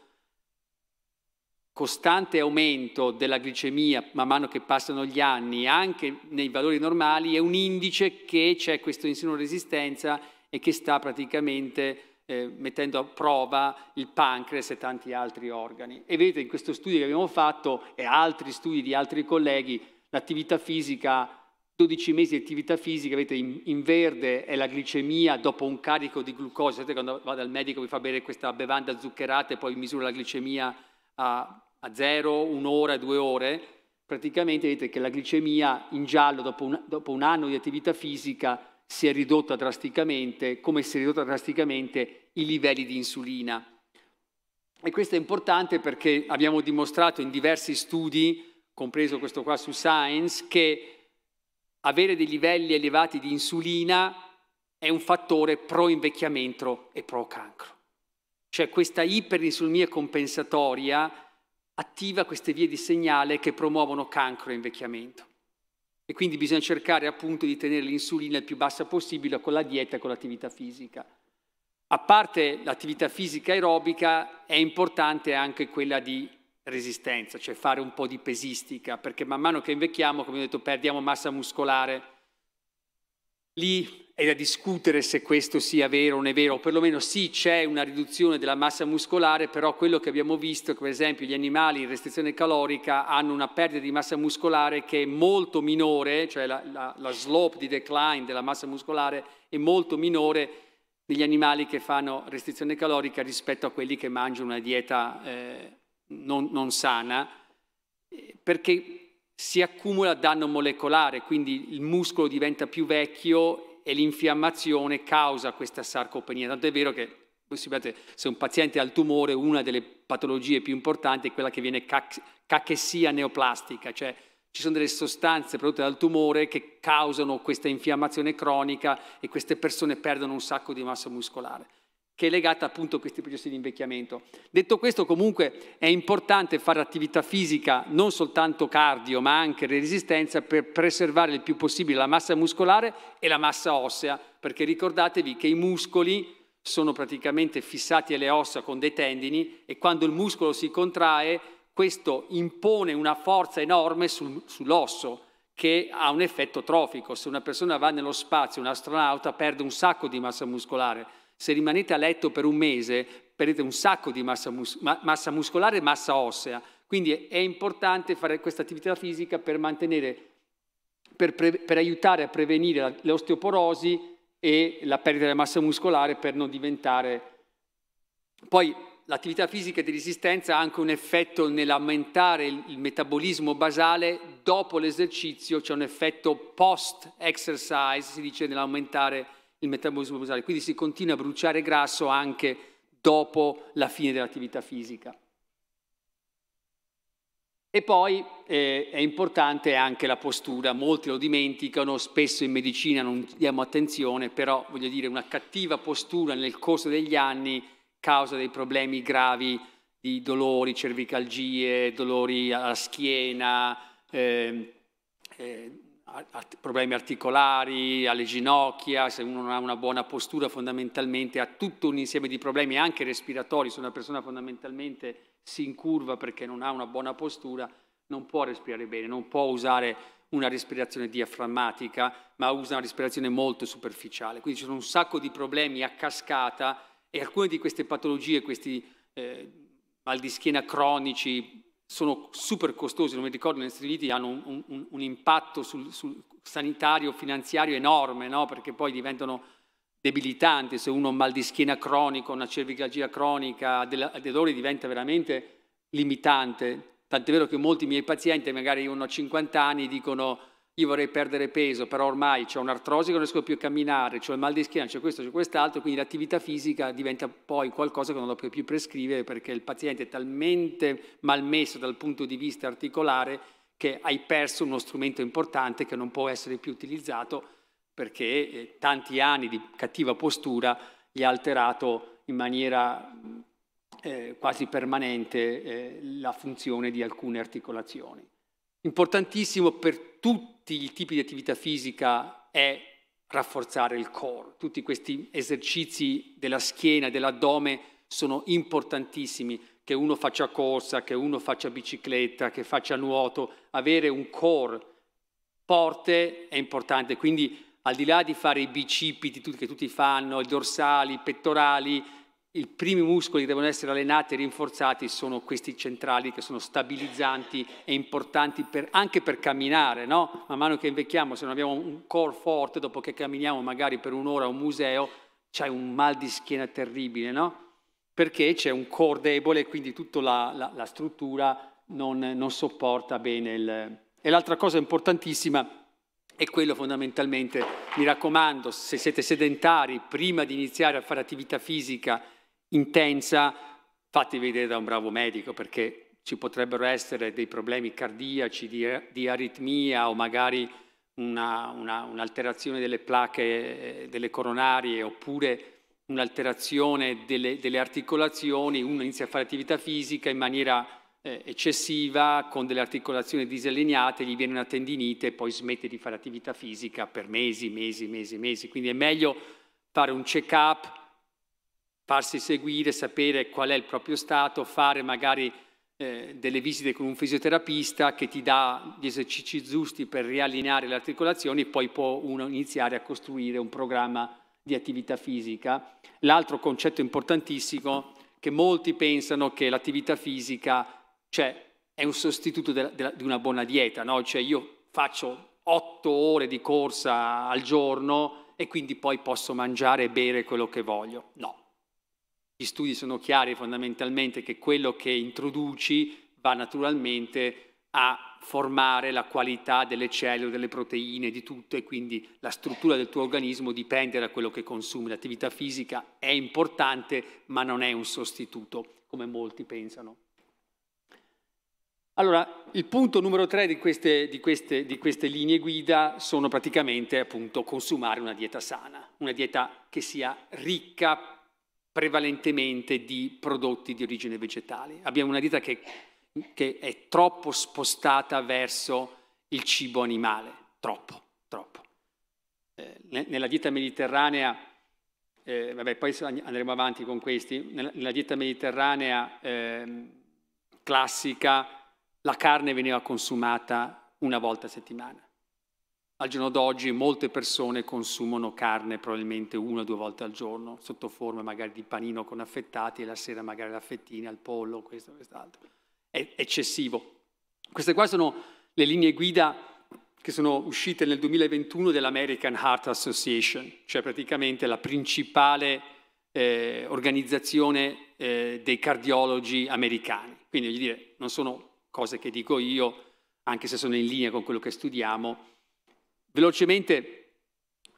costante aumento della glicemia man mano che passano gli anni, anche nei valori normali, è un indice che c'è questa insulino-resistenza e che sta praticamente eh, mettendo a prova il pancreas e tanti altri organi. E vedete, in questo studio che abbiamo fatto e altri studi di altri colleghi, l'attività fisica, 12 mesi di attività fisica, vedete in, in, verde è la glicemia dopo un carico di glucosio, sapete quando vado al medico mi fa bere questa bevanda zuccherata e poi misura la glicemia a a 0, un'ora, due ore, praticamente vedete che la glicemia in giallo dopo un, dopo un anno di attività fisica si è ridotta drasticamente, come si è ridotta drasticamente i livelli di insulina. E questo è importante perché abbiamo dimostrato in diversi studi, compreso questo qua su Science, che avere dei livelli elevati di insulina è un fattore pro invecchiamento e pro cancro. Cioè questa iperinsulmia compensatoria attiva queste vie di segnale che promuovono cancro e invecchiamento. E quindi bisogna cercare appunto di tenere l'insulina il più bassa possibile con la dieta e con l'attività fisica. A parte l'attività fisica aerobica, è importante anche quella di resistenza, cioè fare un po' di pesistica, perché man mano che invecchiamo, come ho detto, perdiamo massa muscolare. Lì è da discutere se questo sia vero o non è vero, perlomeno sì c'è una riduzione della massa muscolare, però quello che abbiamo visto è che per esempio gli animali in restrizione calorica hanno una perdita di massa muscolare che è molto minore, cioè la, la, la slope di decline della massa muscolare è molto minore negli animali che fanno restrizione calorica rispetto a quelli che mangiano una dieta eh, non, non sana, perché si accumula danno molecolare, quindi il muscolo diventa più vecchio e l'infiammazione causa questa sarcopenia, tanto è vero che se un paziente ha il tumore, una delle patologie più importanti è quella che viene cachessia neoplastica, cioè ci sono delle sostanze prodotte dal tumore che causano questa infiammazione cronica e queste persone perdono un sacco di massa muscolare che è legata appunto a questi processi di invecchiamento. Detto questo, comunque è importante fare attività fisica, non soltanto cardio, ma anche resistenza per preservare il più possibile la massa muscolare e la massa ossea, perché ricordatevi che i muscoli sono praticamente fissati alle ossa con dei tendini e quando il muscolo si contrae, questo impone una forza enorme sul, sull'osso che ha un effetto trofico. Se una persona va nello spazio, un astronauta perde un sacco di massa muscolare se rimanete a letto per un mese perdete un sacco di massa, mus- massa muscolare e massa ossea, quindi è importante fare questa attività fisica per, per, pre- per aiutare a prevenire la- l'osteoporosi e la perdita della massa muscolare per non diventare... Poi l'attività fisica di resistenza ha anche un effetto nell'aumentare il metabolismo basale dopo l'esercizio, c'è cioè un effetto post-exercise, si dice nell'aumentare il il metabolismo basale, quindi si continua a bruciare grasso anche dopo la fine dell'attività fisica. E poi eh, è importante anche la postura, molti lo dimenticano, spesso in medicina non diamo attenzione, però voglio dire una cattiva postura nel corso degli anni causa dei problemi gravi di dolori, cervicalgie, dolori alla schiena, ehm, eh, eh, art- problemi articolari, alle ginocchia, se uno non ha una buona postura fondamentalmente ha tutto un insieme di problemi anche respiratori, se una persona fondamentalmente si incurva perché non ha una buona postura non può respirare bene, non può usare una respirazione diaframmatica, ma usa una respirazione molto superficiale. Quindi ci sono un sacco di problemi a cascata e alcune di queste patologie, questi eh, mal di schiena cronici, sono super costosi, non mi ricordo, negli Stati Uniti hanno un, un, un impatto sul, sul, sanitario, finanziario enorme, no? perché poi diventano debilitanti, se uno ha un mal di schiena cronico, una cervicalgia cronica, ha dolori diventa veramente limitante, tant'è vero che molti miei pazienti, magari uno a 50 anni, dicono io vorrei perdere peso, però ormai c'è un'artrosi che non riesco più a camminare, c'è il mal di schiena, c'è questo, c'è quest'altro, quindi l'attività fisica diventa poi qualcosa che non lo puoi più prescrivere perché il paziente è talmente malmesso dal punto di vista articolare che hai perso uno strumento importante che non può essere più utilizzato perché eh, tanti anni di cattiva postura gli ha alterato in maniera eh, quasi permanente eh, la funzione di alcune articolazioni. Importantissimo per tutti tutti i tipi di attività fisica è rafforzare il core. Tutti questi esercizi della schiena, dell'addome sono importantissimi, che uno faccia corsa, che uno faccia bicicletta, che faccia nuoto, avere un core forte è importante, quindi al di là di fare i bicipiti che tutti fanno, i dorsali, i pettorali, i primi muscoli che devono essere allenati e rinforzati sono questi centrali che sono stabilizzanti e importanti per, anche per camminare, no? Man mano che invecchiamo, se non abbiamo un core forte, dopo che camminiamo magari per un'ora a un museo, c'è un mal di schiena terribile, no? Perché c'è un core debole e quindi tutta la, la, la struttura non, non, sopporta bene il... E l'altra cosa importantissima è quello fondamentalmente, mi raccomando, se siete sedentari, prima di iniziare a fare attività fisica intensa, fatti vedere da un bravo medico perché ci potrebbero essere dei problemi cardiaci, di, di aritmia o magari un'alterazione delle placche, eh, delle coronarie oppure un'alterazione delle, delle, articolazioni, uno inizia a fare attività fisica in maniera eh, eccessiva, con delle articolazioni disallineate, gli viene una tendinite e poi smette di fare attività fisica per mesi, mesi, mesi, mesi. Quindi è meglio fare un check-up farsi seguire, sapere qual è il proprio stato, fare magari eh, delle visite con un fisioterapista che ti dà gli esercizi giusti per riallineare le articolazioni, poi può uno iniziare a costruire un programma di attività fisica. L'altro concetto importantissimo che molti pensano che l'attività fisica cioè, è un sostituto di una buona dieta, no? cioè io faccio otto ore di corsa al giorno e quindi poi posso mangiare e bere quello che voglio. No, gli studi sono chiari fondamentalmente che quello che introduci va naturalmente a formare la qualità delle cellule, delle proteine, di tutto e quindi la struttura del tuo organismo dipende da quello che consumi. L'attività fisica è importante ma non è un sostituto come molti pensano. Allora, il punto numero tre di queste, di, queste, di queste, linee guida sono praticamente appunto consumare una dieta sana, una dieta che sia ricca prevalentemente di prodotti di origine vegetale. Abbiamo una dieta che, che è troppo spostata verso il cibo animale, troppo, troppo. Eh, nella dieta mediterranea, eh, vabbè, poi andremo avanti con questi, nella, dieta mediterranea eh, classica la carne veniva consumata una volta a settimana. Al giorno d'oggi molte persone consumano carne probabilmente una o due volte al giorno, sotto forma magari di panino con affettati e la sera magari la fettina, il pollo, questo, quest'altro. È eccessivo. Queste qua sono le linee guida che sono uscite nel 2021 dell'American Heart Association, cioè praticamente la principale eh, organizzazione eh, dei cardiologi americani. Quindi voglio dire, non sono cose che dico io, anche se sono in linea con quello che studiamo, Velocemente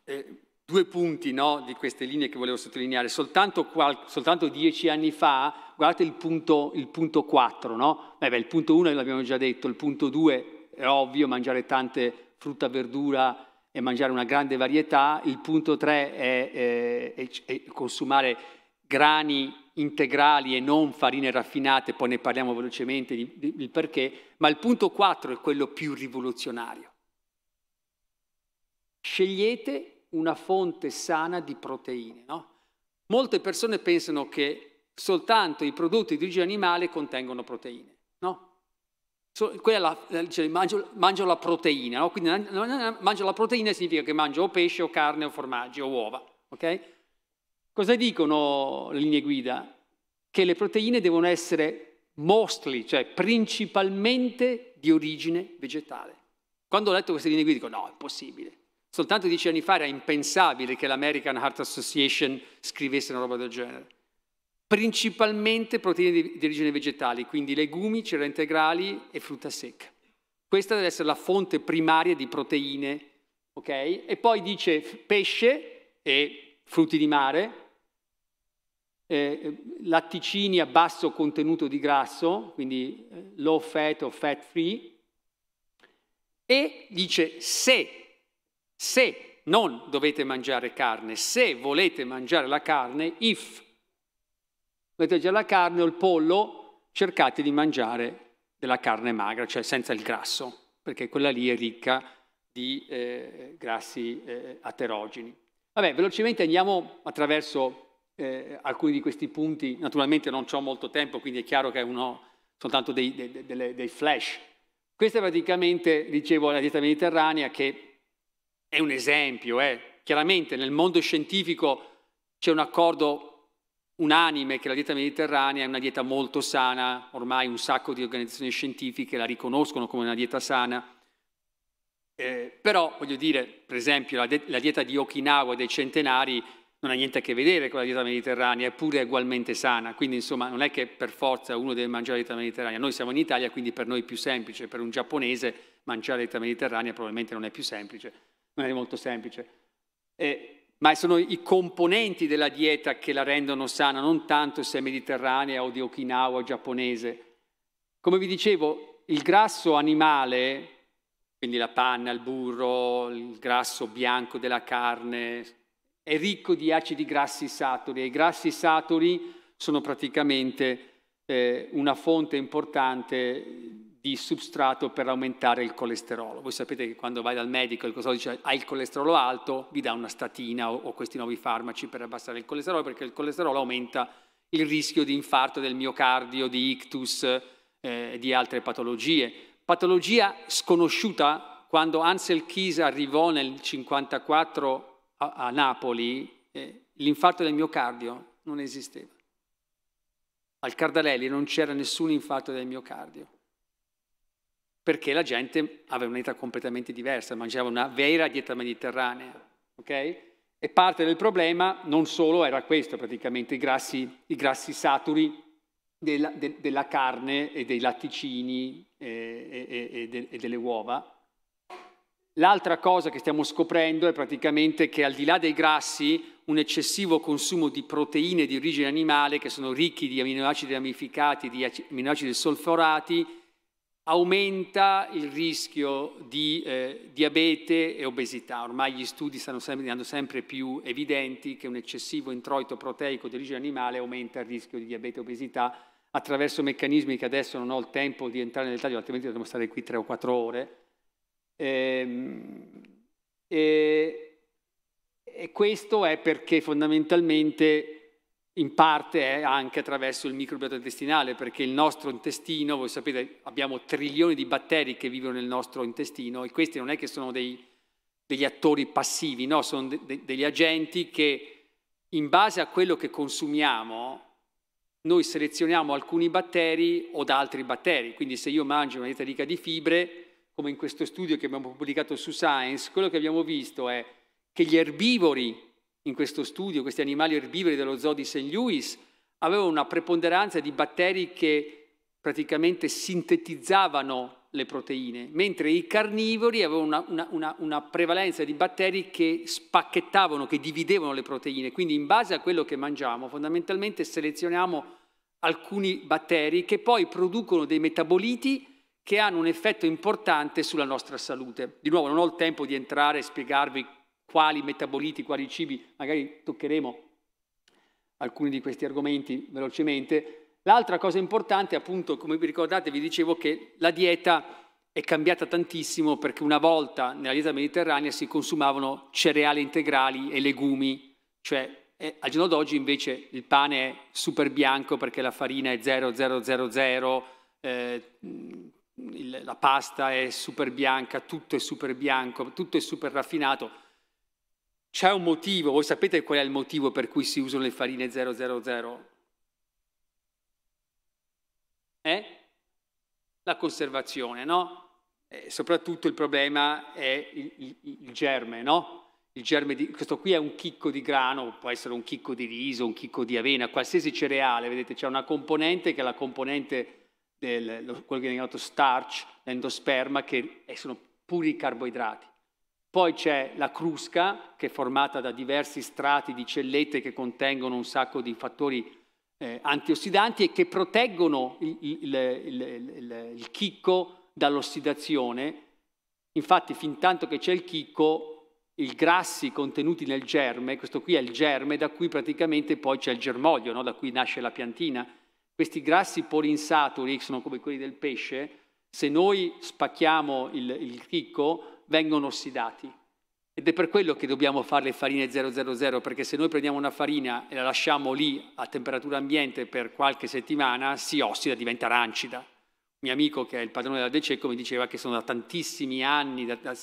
eh, due punti no, di queste linee che volevo sottolineare. Soltanto, qual- soltanto dieci anni fa, guardate il punto, il punto 4, no? Beh, beh, il punto 1 eh, l'abbiamo già detto, il punto 2 è ovvio, mangiare tante frutta, e verdura, e mangiare una grande varietà, il punto 3 è, è, eh, è, è, consumare grani integrali e non farine raffinate, poi ne parliamo velocemente del perché, ma il punto 4 è quello più rivoluzionario. Scegliete una fonte sana di proteine. No? Molte persone pensano che soltanto i prodotti di origine animale contengono proteine. No? So, quella, cioè, mangio, mangio, la proteina, no? quindi mangio la proteina significa che mangio o pesce o carne o formaggi o uova. Okay? Cosa dicono le linee guida? Che le proteine devono essere mostly, cioè principalmente di origine vegetale. Quando ho letto queste linee guida dico no, è impossibile. Soltanto dieci anni fa era impensabile che l'American Heart Association scrivesse una roba del genere. Principalmente proteine di, di origine vegetale, quindi legumi, cereali integrali e frutta secca. Questa deve essere la fonte primaria di proteine, ok? E poi dice pesce e frutti di mare, eh, latticini a basso contenuto di grasso, quindi eh, low fat o fat free, e dice se se non dovete mangiare carne, se volete mangiare la carne, if volete mangiare la carne o il pollo, cercate di mangiare della carne magra, cioè senza il grasso, perché quella lì è ricca di eh, grassi eh, aterogeni. Vabbè, velocemente andiamo attraverso eh, alcuni di questi punti, naturalmente non ho molto tempo, quindi è chiaro che è uno, soltanto dei, dei, dei, dei flash. Questa è praticamente, dicevo, la dieta mediterranea che è un esempio, eh. chiaramente nel mondo scientifico c'è un accordo unanime che la dieta mediterranea è una dieta molto sana, ormai un sacco di organizzazioni scientifiche la riconoscono come una dieta sana, eh, però voglio dire, per esempio, la, la dieta di Okinawa dei centenari non ha niente a che vedere con la dieta mediterranea, eppure è ugualmente sana, quindi insomma non è che per forza uno deve mangiare la dieta mediterranea, noi siamo in Italia, quindi per noi è più semplice, per un giapponese mangiare la dieta mediterranea probabilmente non è più semplice, non è molto semplice, eh, ma sono i componenti della dieta che la rendono sana, non tanto se è mediterranea o di Okinawa o giapponese. Come vi dicevo, il grasso animale, quindi la panna, il burro, il grasso bianco della carne, è ricco di acidi grassi saturi e i grassi saturi sono praticamente eh, una fonte importante di substrato per aumentare il colesterolo. Voi sapete che quando vai dal medico e il colesterolo dice hai il colesterolo alto, vi dà una statina o, o questi nuovi farmaci per abbassare il colesterolo, perché il colesterolo aumenta il rischio di infarto del miocardio, di ictus eh, e di altre patologie. Patologia sconosciuta quando Ansel Keys arrivò nel 1954 a, a, Napoli, eh, l'infarto del miocardio non esisteva. Al Cardarelli non c'era nessun infarto del miocardio perché la gente aveva una dieta completamente diversa, mangiava una vera dieta mediterranea, okay? E parte del problema non solo era questo, praticamente i grassi, i grassi saturi della, de, della, carne e dei latticini eh, e, e, e, de, e delle uova. L'altra cosa che stiamo scoprendo è praticamente che al di là dei grassi, un eccessivo consumo di proteine di origine animale, che sono ricchi di aminoacidi ramificati, di aminoacidi solforati, aumenta il rischio di eh, diabete e obesità. Ormai gli studi stanno diventando sempre più evidenti che un eccessivo introito proteico di origine animale aumenta il rischio di diabete e obesità attraverso meccanismi che adesso non ho il tempo di entrare nel dettaglio, altrimenti dobbiamo stare qui tre o quattro ore. E, ehm, e, e questo è perché fondamentalmente in parte è anche attraverso il microbiota intestinale, perché il nostro intestino, voi sapete, abbiamo trilioni di batteri che vivono nel nostro intestino e questi non è che sono dei, degli attori passivi, no? sono de, de, degli agenti che in base a quello che consumiamo noi selezioniamo alcuni batteri o da altri batteri. Quindi se io mangio una dieta ricca di fibre, come in questo studio che abbiamo pubblicato su Science, quello che abbiamo visto è che gli erbivori in questo studio, questi animali erbivori dello zoo di St. Louis, avevano una preponderanza di batteri che praticamente sintetizzavano le proteine, mentre i carnivori avevano una, una, una, una, prevalenza di batteri che spacchettavano, che dividevano le proteine. Quindi in base a quello che mangiamo, fondamentalmente selezioniamo alcuni batteri che poi producono dei metaboliti che hanno un effetto importante sulla nostra salute. Di nuovo, non ho il tempo di entrare e spiegarvi quali metaboliti, quali cibi, magari toccheremo alcuni di questi argomenti velocemente. L'altra cosa importante, appunto, come vi ricordate, vi dicevo che la dieta è cambiata tantissimo perché una volta nella dieta mediterranea si consumavano cereali integrali e legumi, cioè eh, al giorno d'oggi invece il pane è super bianco perché la farina è 0000, eh, la pasta è super bianca, tutto è super bianco, tutto è super raffinato c'è un motivo, voi sapete qual è il motivo per cui si usano le farine 000? Eh? La conservazione, no? E eh, soprattutto il problema è il, il, il germe, no? Il germe di, questo qui è un chicco di grano, può essere un chicco di riso, un chicco di avena, qualsiasi cereale, vedete c'è una componente che è la componente del, quello che viene chiamato starch, l'endosperma, che sono puri carboidrati. Poi c'è la crusca, che è formata da diversi strati di cellette che contengono un sacco di fattori eh, antiossidanti e che proteggono il, il, il, il chicco dall'ossidazione. Infatti, fin tanto che c'è il chicco, i grassi contenuti nel germe, questo qui è il germe, da cui praticamente poi c'è il germoglio, no? da cui nasce la piantina. Questi grassi polinsaturi, che sono come quelli del pesce, se noi spacchiamo il, il chicco, vengono ossidati. Ed è per quello che dobbiamo fare le farine 000, perché se noi prendiamo una farina e la lasciamo lì a temperatura ambiente per qualche settimana, si ossida, diventa rancida. Un mio amico, che è il padrone della Dececo, mi diceva che sono da tantissimi anni, da, da,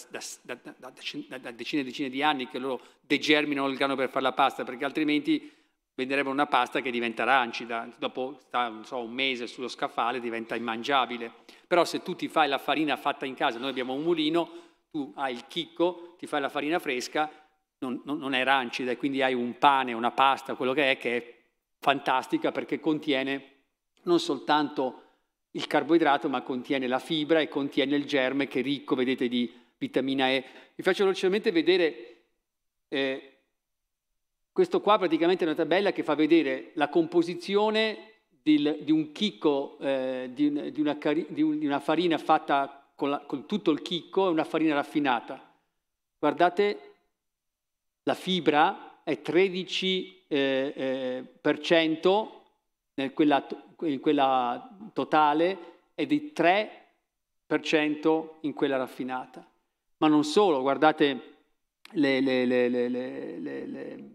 da, da decine e decine di anni, che loro degerminano il grano per fare la pasta, perché altrimenti venderebbero una pasta che diventa rancida, dopo sta, so, un mese sullo scaffale diventa immangiabile. Però se tu ti fai la farina fatta in casa, noi abbiamo un mulino, tu hai il chicco, ti fai la farina fresca, non, non, non è rancida e quindi hai un pane, una pasta, quello che è, che è fantastica perché contiene non soltanto il carboidrato, ma contiene la fibra e contiene il germe che è ricco, vedete, di vitamina E. Vi faccio velocemente vedere, eh, questo qua praticamente è una tabella che fa vedere la composizione di, un chicco, eh, di, di, una, di una farina fatta con, la, con tutto il chicco, è una farina raffinata. Guardate, la fibra è 13% eh, eh, in, quella, in quella totale e di 3% in quella raffinata. Ma non solo, guardate le, le, le,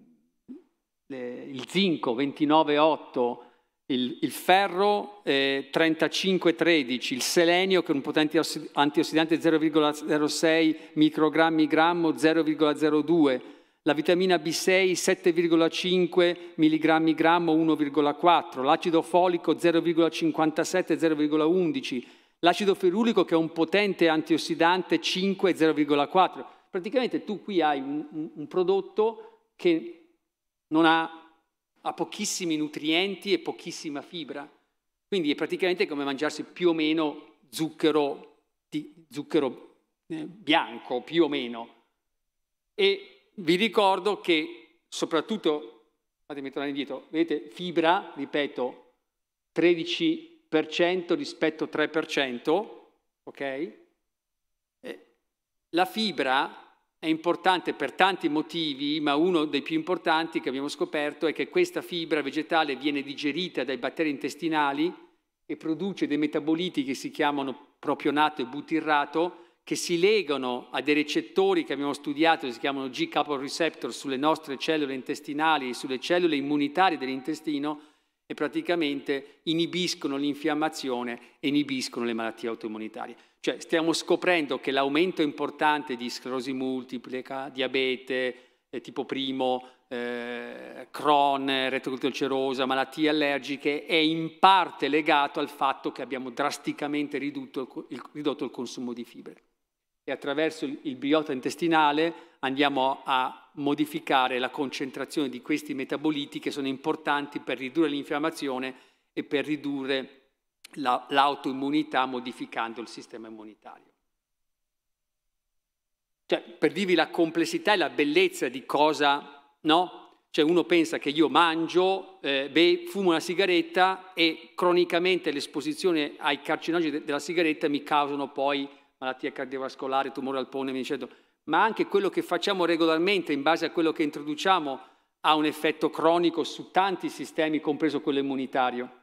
il zinco 29,8 il, il ferro eh, 3513, il selenio che è un potente antiossidante 0,06 microgrammi grammo 0,02, la vitamina B6 7,5 milligrammi grammo 1,4, l'acido folico 0,57 0,11, l'acido ferulico che è un potente antiossidante 5,04. Praticamente tu qui hai un, un prodotto che non ha ha pochissimi nutrienti e pochissima fibra. Quindi è praticamente come mangiarsi più o meno zucchero, di, zucchero eh, bianco, più o meno. E vi ricordo che soprattutto, fatemi tornare indietro, vedete, fibra, ripeto, 13% rispetto 3%, ok? Eh, la fibra è importante per tanti motivi, ma uno dei più importanti che abbiamo scoperto è che questa fibra vegetale viene digerita dai batteri intestinali e produce dei metaboliti che si chiamano propionato e butirrato, che si legano a dei recettori che abbiamo studiato, che si chiamano g couple receptor, sulle nostre cellule intestinali e sulle cellule immunitarie dell'intestino, e praticamente inibiscono l'infiammazione e inibiscono le malattie autoimmunitarie. Cioè stiamo scoprendo che l'aumento importante di sclerosi multiple, diabete, eh, tipo primo, eh, Crohn, retroglutinocerosa, malattie allergiche, è in parte legato al fatto che abbiamo drasticamente ridotto il, ridotto il consumo di fibre e attraverso il biota intestinale andiamo a modificare la concentrazione di questi metaboliti che sono importanti per ridurre l'infiammazione e per ridurre l'autoimmunità modificando il sistema immunitario. Cioè, per dirvi la complessità e la bellezza di cosa, no? Cioè uno pensa che io mangio, eh, beh, fumo una sigaretta e cronicamente l'esposizione ai carcinogeni de della sigaretta mi causano poi malattie cardiovascolari, tumore al polmone, dicendo, ma anche quello che facciamo regolarmente in base a quello che introduciamo ha un effetto cronico su tanti sistemi, compreso quello immunitario.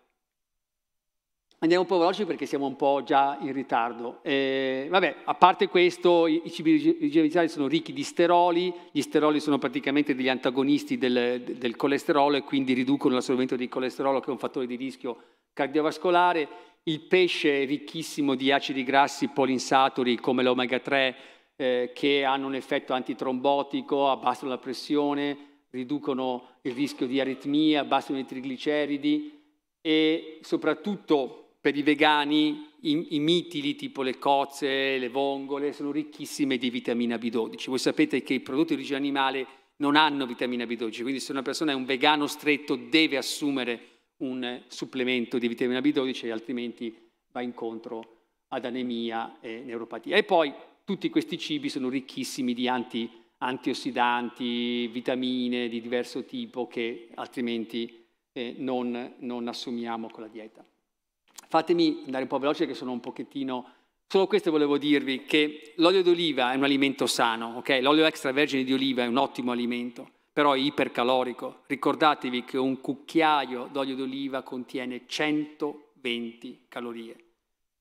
Andiamo un po' veloci perché siamo un po' già in ritardo. Eh, vabbè, a parte questo, i, i cibi vegetali sono ricchi di steroli, gli steroli sono praticamente degli antagonisti del, del colesterolo e quindi riducono l'assorbimento di colesterolo che è un fattore di rischio cardiovascolare il pesce è ricchissimo di acidi grassi polinsaturi come l'omega 3 eh, che hanno un effetto antitrombotico, abbassano la pressione, riducono il rischio di aritmia, abbassano i trigliceridi e soprattutto per i vegani i, i mitili tipo le cozze, le vongole sono ricchissime di vitamina B12. Voi sapete che i prodotti di origine animale non hanno vitamina B12, quindi se una persona è un vegano stretto deve assumere un supplemento di vitamina B12, altrimenti va incontro ad anemia e neuropatia. E poi tutti questi cibi sono ricchissimi di anti, antiossidanti, vitamine di diverso tipo che altrimenti eh, non, non assumiamo con la dieta. Fatemi andare un po' veloce che sono un pochettino... Solo questo volevo dirvi, che l'olio d'oliva è un alimento sano, okay? l'olio extravergine di oliva è un ottimo alimento, però è ipercalorico. Ricordatevi che un cucchiaio d'olio d'oliva contiene 120 calorie.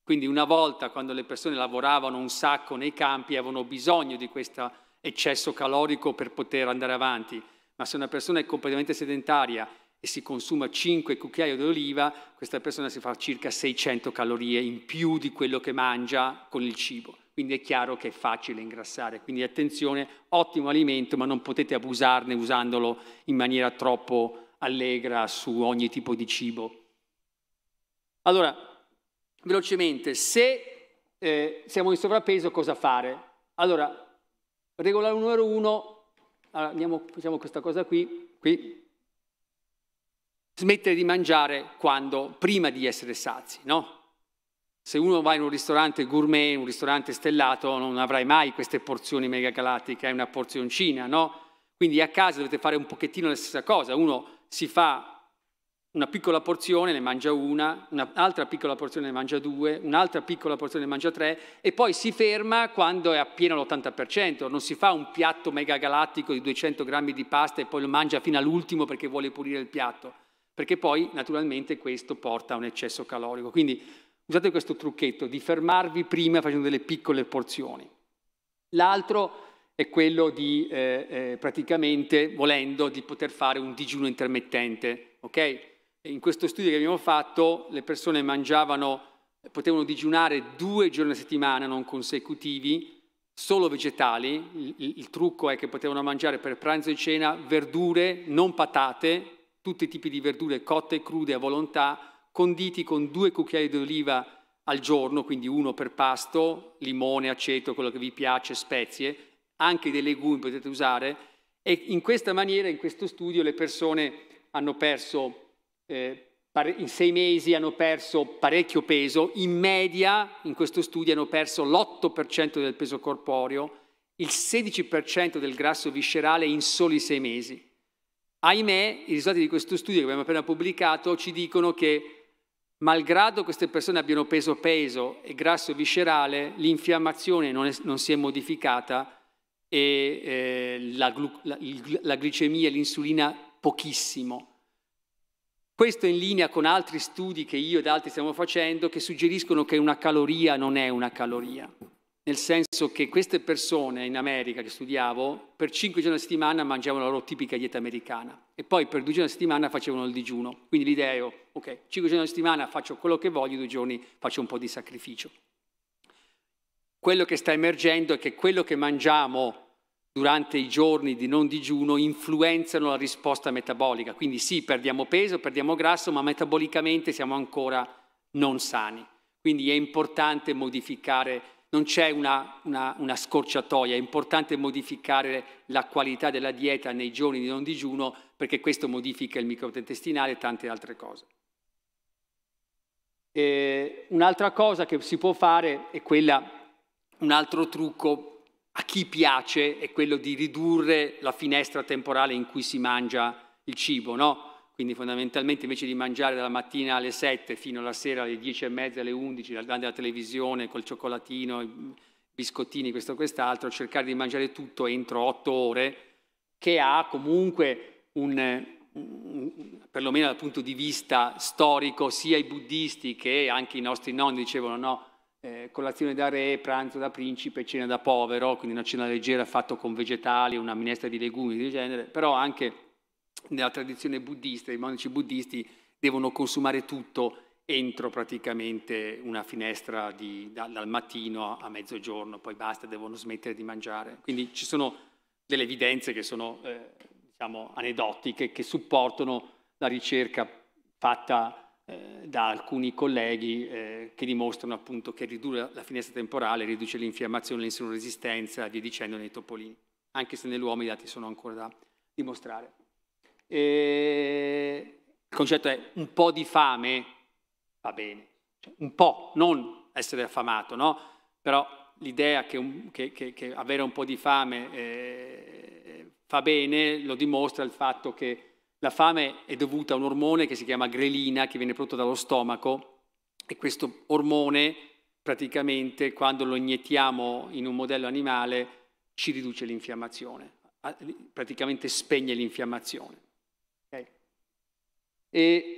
Quindi una volta quando le persone lavoravano un sacco nei campi avevano bisogno di questo eccesso calorico per poter andare avanti, ma se una persona è completamente sedentaria e si consuma 5 cucchiai d'oliva, questa persona si fa circa 600 calorie in più di quello che mangia con il cibo quindi è chiaro che è facile ingrassare. Quindi attenzione, ottimo alimento, ma non potete abusarne usandolo in maniera troppo allegra su ogni tipo di cibo. Allora, velocemente, se eh, siamo in sovrappeso, cosa fare? Allora, regola numero uno, allora, andiamo, facciamo questa cosa qui, qui, smettere di mangiare quando, prima di essere sazi, no? Se uno va in un ristorante gourmet, un ristorante stellato, non avrai mai queste porzioni megagalattiche, è una porzioncina, no? Quindi a casa dovete fare un pochettino la stessa cosa. Uno si fa una piccola porzione, ne mangia una, un'altra piccola porzione ne mangia due, un'altra piccola porzione ne mangia tre e poi si ferma quando è appena l'80%. Non si fa un piatto megagalattico di 200 grammi di pasta e poi lo mangia fino all'ultimo perché vuole pulire il piatto. Perché poi naturalmente questo porta a un eccesso calorico. Quindi Usate questo trucchetto di fermarvi prima facendo delle piccole porzioni. L'altro è quello di eh, eh, praticamente, volendo, di poter fare un digiuno intermittente. Okay? In questo studio che abbiamo fatto le persone mangiavano, potevano digiunare due giorni a settimana non consecutivi, solo vegetali. Il, il, il trucco è che potevano mangiare per pranzo e cena verdure, non patate, tutti i tipi di verdure cotte e crude a volontà, conditi con due cucchiai d'oliva al giorno, quindi uno per pasto, limone, aceto, quello che vi piace, spezie, anche dei legumi potete usare, e in questa maniera, in questo studio, le persone hanno perso, eh, in sei mesi hanno perso parecchio peso, in media in questo studio hanno perso l'8% del peso corporeo, il 16% del grasso viscerale in soli sei mesi. Ahimè, i risultati di questo studio che abbiamo appena pubblicato ci dicono che malgrado queste persone abbiano peso peso e grasso viscerale, l'infiammazione non, non, si è modificata e eh, la, la, la glicemia e l'insulina pochissimo. Questo è in linea con altri studi che io ed altri stiamo facendo che suggeriscono che una caloria non è una caloria nel senso che queste persone in America che studiavo per cinque giorni a settimana mangiavano la loro tipica dieta americana e poi per due giorni a settimana facevano il digiuno. Quindi l'idea è, oh, ok, cinque giorni a settimana faccio quello che voglio, due giorni faccio un po' di sacrificio. Quello che sta emergendo è che quello che mangiamo durante i giorni di non digiuno influenzano la risposta metabolica. Quindi sì, perdiamo peso, perdiamo grasso, ma metabolicamente siamo ancora non sani. Quindi è importante modificare non c'è una, una, una, scorciatoia, è importante modificare la qualità della dieta nei giorni di non digiuno perché questo modifica il microtestestinale e tante altre cose. un'altra cosa che si può fare è quella, un altro trucco a chi piace è quello di ridurre la finestra temporale in cui si mangia il cibo, no? quindi fondamentalmente invece di mangiare dalla mattina alle 7 fino alla sera alle 10 e mezza, alle 11, davanti alla televisione col cioccolatino, i biscottini, questo e quest'altro, cercare di mangiare tutto entro 8 ore, che ha comunque un, un perlomeno dal punto di vista storico, sia i buddisti che anche i nostri nonni dicevano no, eh, colazione da re, pranzo da principe, cena da povero, quindi una cena leggera fatta con vegetali, una minestra di legumi di genere, però anche nella tradizione buddista, i monaci buddisti devono consumare tutto entro praticamente una finestra di, da, dal mattino a mezzogiorno, poi basta, devono smettere di mangiare. Quindi ci sono delle evidenze che sono eh, diciamo, aneddotiche, che supportano la ricerca fatta eh, da alcuni colleghi eh, che dimostrano appunto che ridurre la finestra temporale riduce l'infiammazione, l'insulinresistenza e via dicendo nei topolini, anche se nell'uomo i dati sono ancora da dimostrare eh, il concetto è un po' di fame va bene, cioè, un po', non essere affamato, no? Però l'idea che, che, che, che, avere un po' di fame eh, fa bene lo dimostra il fatto che la fame è dovuta a un ormone che si chiama grelina, che viene prodotto dallo stomaco, e questo ormone praticamente quando lo iniettiamo in un modello animale ci riduce l'infiammazione, ah, praticamente spegne l'infiammazione.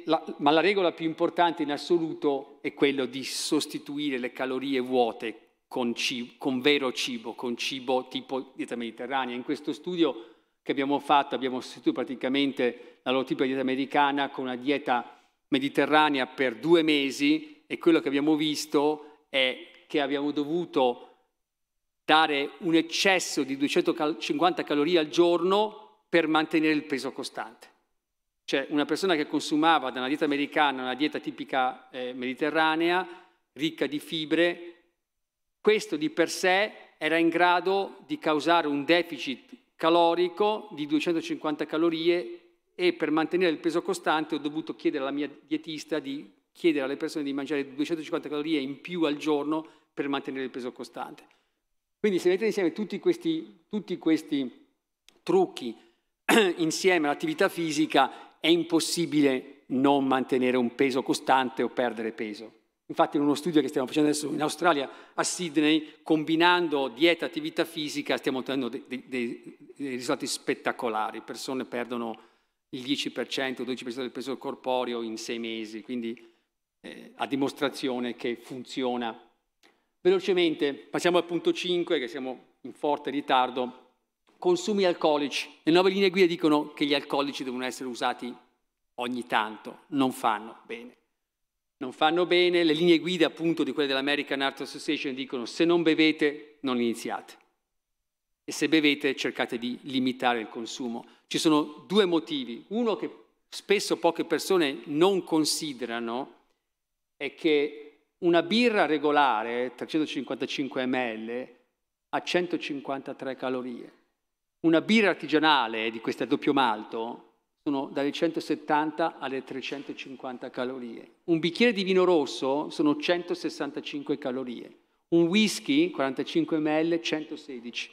La, ma la regola più importante in assoluto è quella di sostituire le calorie vuote con, cibo, con, vero cibo, con cibo tipo dieta mediterranea. In questo studio che abbiamo fatto abbiamo sostituito praticamente la loro tipo di dieta americana con una dieta mediterranea per due mesi e quello che abbiamo visto è che abbiamo dovuto dare un eccesso di 250 calorie al giorno per mantenere il peso costante. Cioè una persona che consumava da una dieta americana una dieta tipica eh, mediterranea, ricca di fibre, questo di per sé era in grado di causare un deficit calorico di 250 calorie e per mantenere il peso costante ho dovuto chiedere alla mia dietista di chiedere alle persone di mangiare 250 calorie in più al giorno per mantenere il peso costante. Quindi se mettete insieme tutti questi, tutti questi trucchi [clears throat] insieme all'attività fisica è impossibile non mantenere un peso costante o perdere peso. Infatti in uno studio che stiamo facendo adesso in Australia, a Sydney, combinando dieta e attività fisica, stiamo ottenendo dei, dei, dei risultati spettacolari. Persone perdono il 10% o 12% del peso corporeo in sei mesi, quindi eh, a dimostrazione che funziona. Velocemente, passiamo al punto 5, che siamo in forte ritardo consumi alcolici. Le nuove linee guida dicono che gli alcolici devono essere usati ogni tanto, non fanno bene. Non fanno bene, le linee guida appunto di quelle dell'American Heart Association dicono se non bevete non iniziate e se bevete cercate di limitare il consumo. Ci sono due motivi. Uno che spesso poche persone non considerano è che una birra regolare, 355 ml, ha 153 calorie. Una birra artigianale di questo doppio malto sono dalle 170 alle 350 calorie. Un bicchiere di vino rosso sono 165 calorie. Un whisky, 45 ml, 116.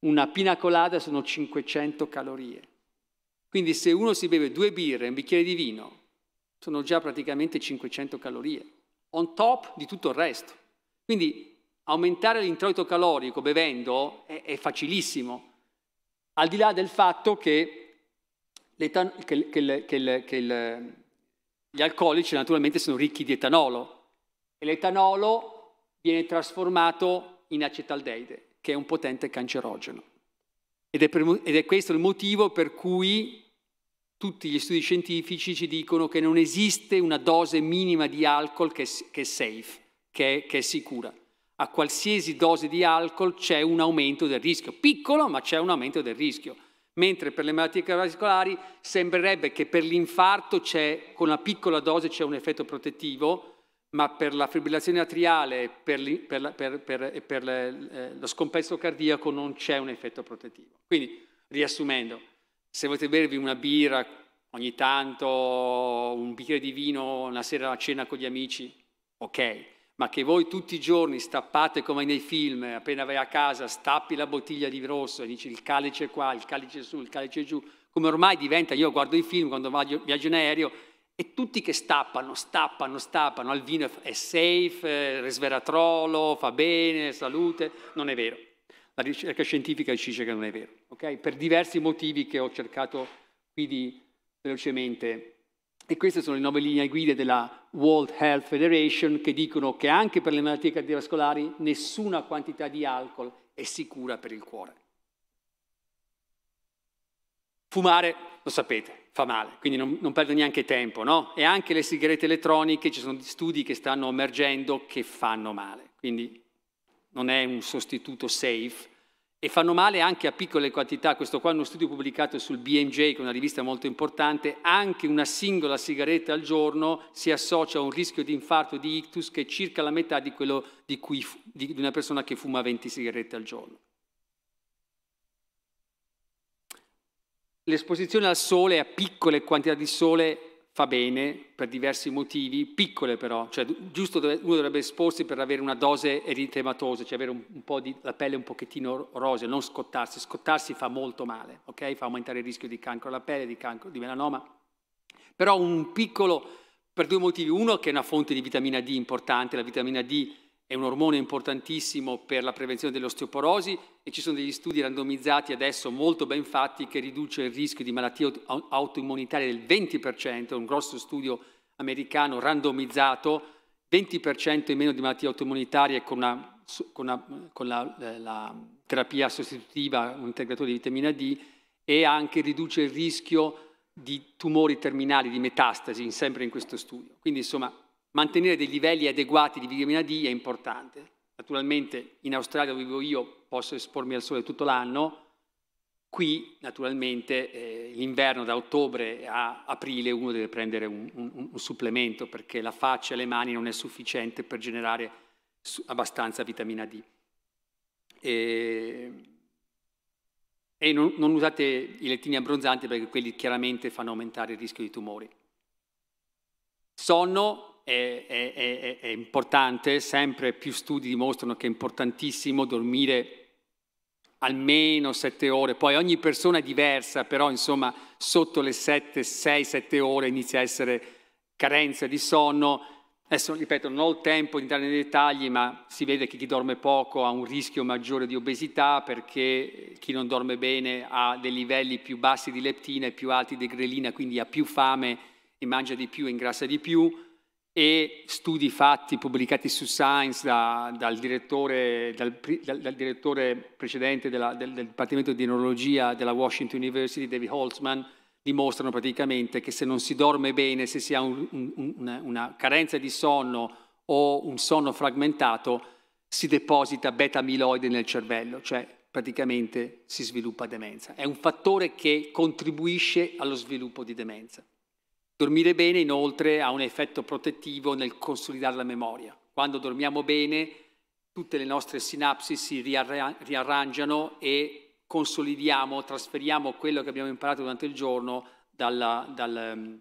Una pina colada sono 500 calorie. Quindi se uno si beve due birre e un bicchiere di vino, sono già praticamente 500 calorie, on top di tutto il resto. Quindi aumentare l'introito calorico bevendo è, è facilissimo, al di là del fatto che, che, che, che il, gli alcolici naturalmente sono ricchi di etanolo e l'etanolo viene trasformato in acetaldeide, che è un potente cancerogeno. Ed è, per, ed è questo il motivo per cui tutti gli studi scientifici ci dicono che non esiste una dose minima di alcol che, che è safe, che, che è sicura a qualsiasi dose di alcol c'è un aumento del rischio, piccolo ma c'è un aumento del rischio, mentre per le malattie cardiovascolari sembrerebbe che per l'infarto c'è, con una piccola dose c'è un effetto protettivo, ma per la fibrillazione atriale e per, per, per, per eh, lo scompenso cardiaco non c'è un effetto protettivo. Quindi, riassumendo, se volete bervi una birra ogni tanto, un bicchiere di vino, una sera a cena con gli amici, ok ma che voi tutti i giorni stappate come nei film, appena vai a casa, stappi la bottiglia di rosso e dici il calice qua, il calice su, il calice giù, come ormai diventa, io guardo i film quando viaggio in aereo, e tutti che stappano, stappano, stappano, al vino è safe, resveratrolo, fa bene, salute, non è vero. La ricerca scientifica ci dice che non è vero, okay? Per diversi motivi che ho cercato qui di velocemente e queste sono le nuove linee guida della World Health Federation che dicono che anche per le malattie cardiovascolari nessuna quantità di alcol è sicura per il cuore. Fumare, lo sapete, fa male, quindi non, non perdo neanche tempo, no? E anche le sigarette elettroniche, ci sono studi che stanno emergendo che fanno male, quindi non è un sostituto safe e fanno male anche a piccole quantità. Questo qua è uno studio pubblicato sul BMJ, che è una rivista molto importante, anche una singola sigaretta al giorno si associa a un rischio di infarto di ictus che è circa la metà di quello di, cui, di una persona che fuma 20 sigarette al giorno. L'esposizione al sole, a piccole quantità di sole, fa bene per diversi motivi, piccole però, cioè giusto dove uno dovrebbe esporsi per avere una dose eritematosa, cioè avere un, un, po' di, la pelle un pochettino rosea, non scottarsi, scottarsi fa molto male, ok? Fa aumentare il rischio di cancro alla pelle, di cancro, di melanoma, però un piccolo, per due motivi, uno che è una fonte di vitamina D importante, la vitamina D è un ormone importantissimo per la prevenzione dell'osteoporosi e ci sono degli studi randomizzati adesso molto ben fatti che riduce il rischio di malattie autoimmunitarie del 20%, un grosso studio americano randomizzato, 20% in meno di malattie autoimmunitarie con, una, con, una, con la, la, terapia sostitutiva, un integratore di vitamina D, e anche riduce il rischio di tumori terminali, di metastasi, sempre in questo studio. Quindi insomma mantenere dei livelli adeguati di vitamina D è importante. Naturalmente in Australia dove vivo io posso espormi al sole tutto l'anno, qui naturalmente eh, l'inverno da ottobre a aprile uno deve prendere un, un, un supplemento perché la faccia e le mani non è sufficiente per generare abbastanza vitamina D. E, e non, non usate i lettini abbronzanti perché quelli chiaramente fanno aumentare il rischio di tumori. Sonno, è, è, è, importante, sempre più studi dimostrano che è importantissimo dormire almeno sette ore, poi ogni persona è diversa, però insomma sotto le sette, sei, sette ore inizia a essere carenza di sonno. Adesso ripeto, non ho il tempo di entrare nei dettagli, ma si vede che chi dorme poco ha un rischio maggiore di obesità perché chi non dorme bene ha dei livelli più bassi di leptina e più alti di grelina, quindi ha più fame e mangia di più e ingrassa di più e studi fatti, pubblicati su Science da, dal, direttore, dal, dal, direttore, precedente della, del, del, Dipartimento di Neurologia della Washington University, David Holtzman, dimostrano praticamente che se non si dorme bene, se si ha un, un, una, una, carenza di sonno o un sonno fragmentato, si deposita beta-amiloide nel cervello, cioè praticamente si sviluppa demenza. È un fattore che contribuisce allo sviluppo di demenza. Dormire bene inoltre ha un effetto protettivo nel consolidare la memoria. Quando dormiamo bene tutte le nostre sinapsi si riarrangiano e consolidiamo, trasferiamo quello che abbiamo imparato durante il giorno dalla, dal, ehm,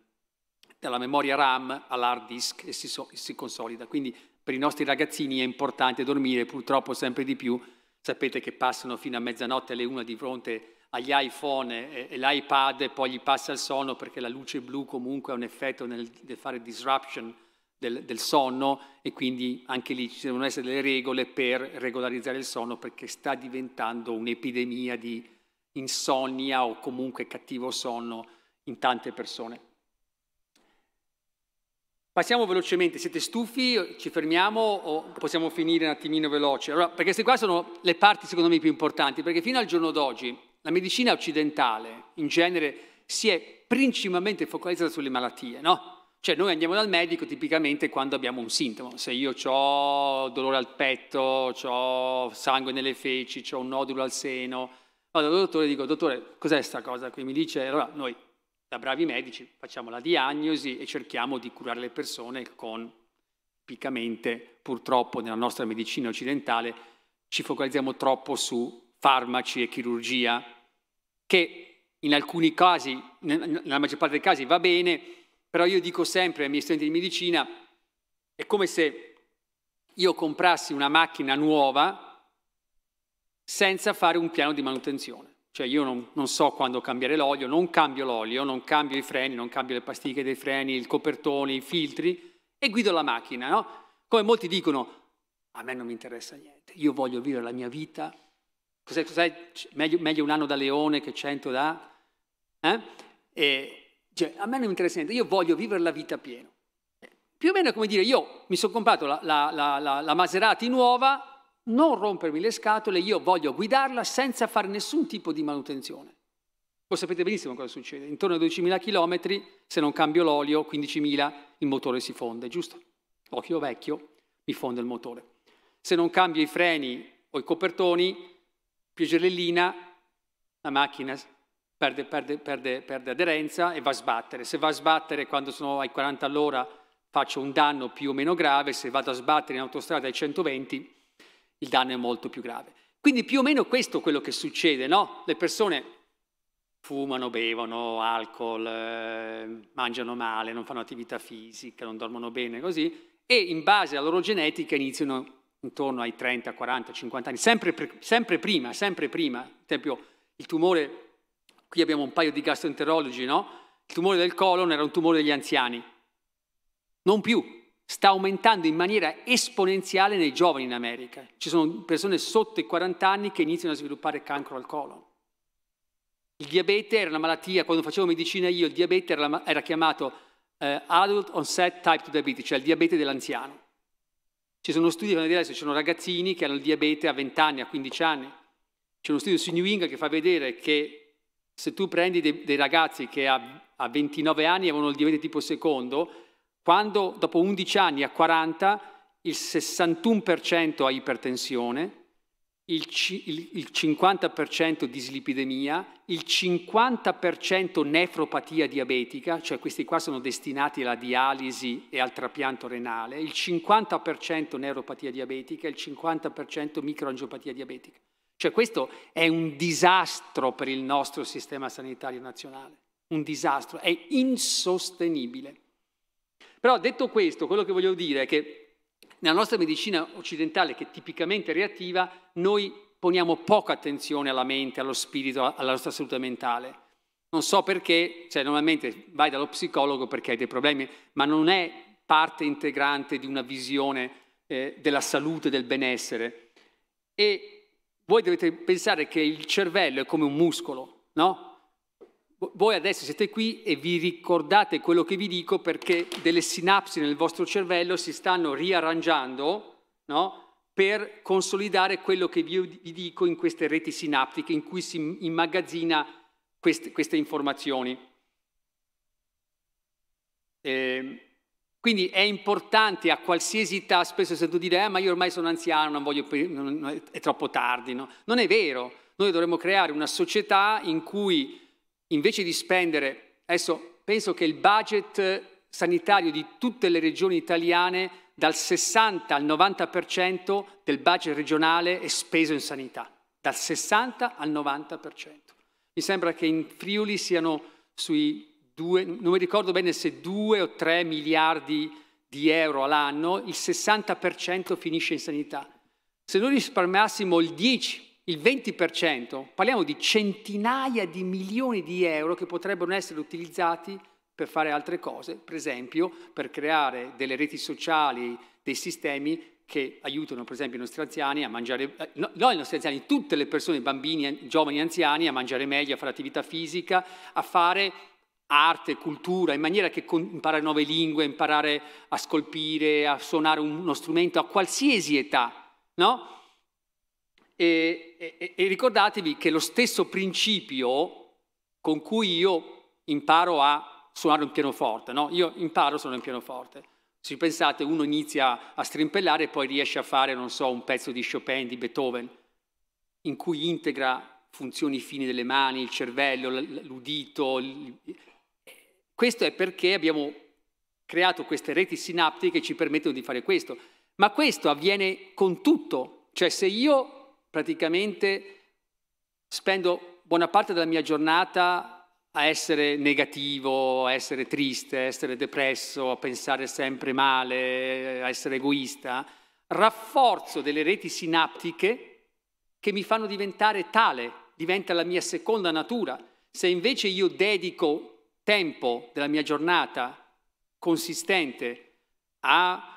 dalla memoria RAM all'hard disk e si, si consolida. Quindi per i nostri ragazzini è importante dormire, purtroppo sempre di più. Sapete che passano fino a mezzanotte alle una di fronte agli iPhone e, l'iPad e poi gli passa il sonno perché la luce blu comunque ha un effetto nel, nel fare disruption del, del, sonno e quindi anche lì ci devono essere delle regole per regolarizzare il sonno perché sta diventando un'epidemia di insonnia o comunque cattivo sonno in tante persone. Passiamo velocemente, siete stufi? Ci fermiamo o possiamo finire un attimino veloce? Allora, perché queste qua sono le parti secondo me più importanti, perché fino al giorno d'oggi la medicina occidentale, in genere, si è principalmente focalizzata sulle malattie, no? Cioè noi andiamo dal medico tipicamente quando abbiamo un sintomo, se io ho dolore al petto, ho sangue nelle feci, ho un nodulo al seno, vado dal dottore e dico dottore cos'è questa cosa qui? Mi dice allora noi da bravi medici facciamo la diagnosi e cerchiamo di curare le persone con tipicamente purtroppo nella nostra medicina occidentale ci focalizziamo troppo su farmaci e chirurgia che in alcuni casi, nella maggior parte dei casi va bene, però io dico sempre ai miei studenti di medicina, è come se io comprassi una macchina nuova senza fare un piano di manutenzione. Cioè io non, non so quando cambiare l'olio, non cambio l'olio, non cambio i freni, non cambio le pasticche dei freni, il copertone, i filtri e guido la macchina, no? Come molti dicono, a me non mi interessa niente, io voglio vivere la mia vita Cos'è, cos'è meglio, meglio, un anno da leone che cento da... Eh? E, cioè, a me non interessa niente, io voglio vivere la vita piena. Più o meno è come dire, io mi sono comprato la, la, la, la Maserati nuova, non rompermi le scatole, io voglio guidarla senza fare nessun tipo di manutenzione. Voi sapete benissimo cosa succede, intorno a 12.000 km, se non cambio l'olio, 15.000, il motore si fonde, giusto? Occhio vecchio, mi fonde il motore. Se non cambio i freni o i copertoni, pioggerellina, la macchina perde, perde, perde, perde, aderenza e va a sbattere. Se va a sbattere quando sono ai 40 all'ora faccio un danno più o meno grave, se vado a sbattere in autostrada ai 120 il danno è molto più grave. Quindi più o meno questo è quello che succede, no? Le persone fumano, bevono, alcol, eh, mangiano male, non fanno attività fisica, non dormono bene, così, e in base alla loro genetica iniziano intorno ai 30, 40, 50 anni, sempre, sempre prima, sempre prima, ad esempio il tumore, qui abbiamo un paio di gastroenterologi, no? Il tumore del colon era un tumore degli anziani, non più, sta aumentando in maniera esponenziale nei giovani in America. Ci sono persone sotto i 40 anni che iniziano a sviluppare cancro al colon. Il diabete era una malattia, quando facevo medicina io, il diabete era, era chiamato eh, Adult Onset Type 2 Diabetes, cioè il diabete dell'anziano. Ci sono studi che fanno vedere se ci sono ragazzini che hanno il diabete a 20 anni, a 15 anni. C'è uno studio su New England che fa vedere che se tu prendi dei, dei ragazzi che a, a 29 anni avevano il diabete tipo secondo, quando dopo 11 anni a 40 il 61% ha ipertensione, il, il 50% dislipidemia, il 50% nefropatia diabetica, cioè questi qua sono destinati alla dialisi e al trapianto renale, il 50% neuropatia diabetica, e il 50% microangiopatia diabetica. Cioè questo è un disastro per il nostro sistema sanitario nazionale, un disastro, è insostenibile. Però detto questo, quello che voglio dire è che nella nostra medicina occidentale, che è tipicamente reattiva, noi poniamo poca attenzione alla mente, allo spirito, alla nostra salute mentale. Non so perché, cioè normalmente vai dallo psicologo perché hai dei problemi, ma non è parte integrante di una visione eh, della salute, del benessere. E voi dovete pensare che il cervello è come un muscolo, no? Voi adesso siete qui e vi ricordate quello che vi dico perché delle sinapsi nel vostro cervello si stanno riarrangiando no? per consolidare quello che vi dico in queste reti sinaptiche in cui si immagazzina queste, queste informazioni. Eh, quindi è importante a qualsiasi età, spesso sento dire, eh, ma io ormai sono anziano, non voglio, è troppo tardi. No? Non è vero, noi dovremmo creare una società in cui invece di spendere, adesso penso che il budget sanitario di tutte le regioni italiane dal 60 al 90% del budget regionale è speso in sanità, dal 60 al 90%. Mi sembra che in Friuli siano sui 2, non mi ricordo bene se 2 o 3 miliardi di euro all'anno, il 60% finisce in sanità. Se noi risparmiassimo il 10 il 20%, parliamo di centinaia di milioni di euro che potrebbero essere utilizzati per fare altre cose, per esempio per creare delle reti sociali, dei sistemi che aiutano per esempio i nostri anziani a mangiare, eh, no, non i nostri anziani, tutte le persone, bambini, eh, giovani, anziani, a mangiare meglio, a fare attività fisica, a fare arte, cultura, in maniera che con, imparare nuove lingue, imparare a scolpire, a suonare uno strumento a qualsiasi età, no? E, e, e ricordatevi che lo stesso principio con cui io imparo a suonare un pianoforte, no? io imparo a suonare un pianoforte. Se pensate, uno inizia a strimpellare e poi riesce a fare, non so, un pezzo di Chopin, di Beethoven, in cui integra funzioni fini delle mani, il cervello, l'udito. Eh. Questo è perché abbiamo creato queste reti sinaptiche che ci permettono di fare questo. Ma questo avviene con tutto. Cioè se io praticamente spendo buona parte della mia giornata a essere negativo, a essere triste, a essere depresso, a pensare sempre male, a essere egoista, rafforzo delle reti sinaptiche che mi fanno diventare tale, diventa la mia seconda natura. Se invece io dedico tempo della mia giornata consistente a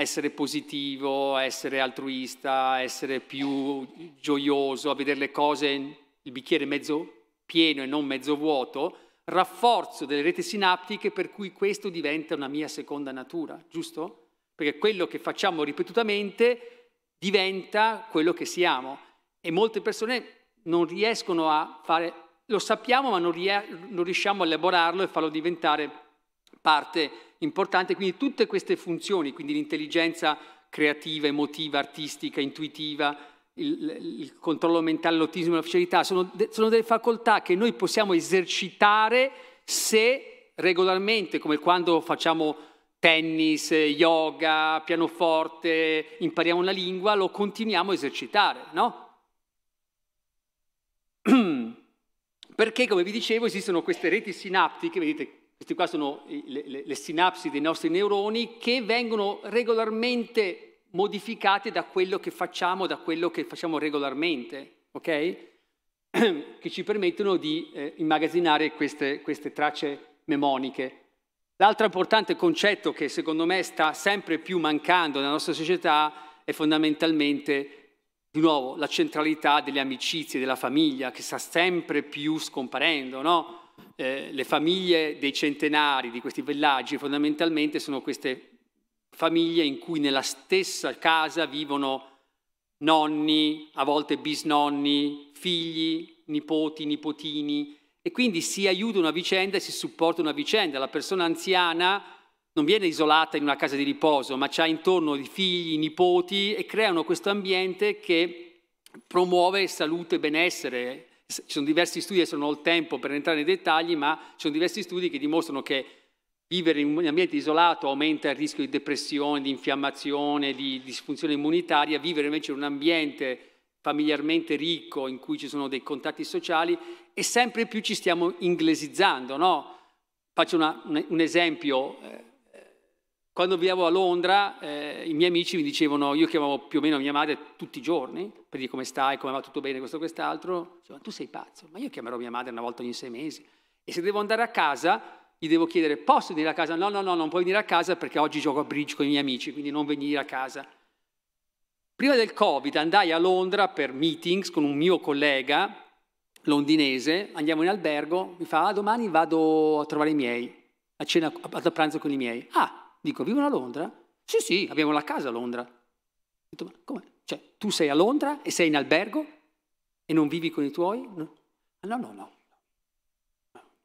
essere positivo, essere altruista, essere più gioioso, a vedere le cose, il bicchiere mezzo pieno e non mezzo vuoto, rafforzo delle reti sinaptiche per cui questo diventa una mia seconda natura, giusto? Perché quello che facciamo ripetutamente diventa quello che siamo e molte persone non riescono a fare, lo sappiamo ma non, ries non riusciamo a elaborarlo e farlo diventare parte di importante, quindi tutte queste funzioni, quindi l'intelligenza creativa, emotiva, artistica, intuitiva, il, il controllo mentale, l'autismo, la felicità, sono, de, sono delle facoltà che noi possiamo esercitare se regolarmente, come quando facciamo tennis, yoga, pianoforte, impariamo una lingua, lo continuiamo a esercitare, no? [clears throat] Perché, come vi dicevo, esistono queste reti sinaptiche, vedete queste qua sono le, le, le sinapsi dei nostri neuroni che vengono regolarmente modificate da quello che facciamo, da quello che facciamo regolarmente, ok? [clears throat] che ci permettono di eh, immagazzinare queste, queste tracce memoniche. L'altro importante concetto che secondo me sta sempre più mancando nella nostra società è fondamentalmente, di nuovo, la centralità delle amicizie, della famiglia, che sta sempre più scomparendo, no? Eh, le famiglie dei centenari di questi villaggi fondamentalmente sono queste famiglie in cui nella stessa casa vivono nonni, a volte bisnonni, figli, nipoti, nipotini e quindi si aiutano a vicenda e si supportano a vicenda. La persona anziana non viene isolata in una casa di riposo, ma ha intorno i figli, i nipoti e creano questo ambiente che promuove salute e benessere ci sono diversi studi, adesso non ho il tempo per entrare nei dettagli, ma ci sono diversi studi che dimostrano che vivere in un ambiente isolato aumenta il rischio di depressione, di infiammazione, di disfunzione immunitaria, vivere invece in un ambiente familiarmente ricco in cui ci sono dei contatti sociali e sempre più ci stiamo inglesizzando. No? Faccio una, un, esempio, eh, quando vivevo a Londra, eh, i miei amici mi dicevano, io chiamavo più o meno mia madre tutti i giorni, per dire come stai, come va tutto bene, questo e quest'altro. Dicevano, tu sei pazzo, ma io chiamerò mia madre una volta ogni sei mesi. E se devo andare a casa, gli devo chiedere, posso venire a casa? No, no, no, non puoi venire a casa perché oggi gioco a bridge con i miei amici, quindi non venire a casa. Prima del Covid andai a Londra per meetings con un mio collega londinese, andiamo in albergo, mi fa, ah, domani vado a trovare i miei, a cena, a pranzo con i miei. Ah, Dico, vivono a Londra? Sì, sì, abbiamo la casa a Londra. Ho ma come? Cioè, tu sei a Londra e sei in albergo e non vivi con i tuoi? No, ah, no, no. no.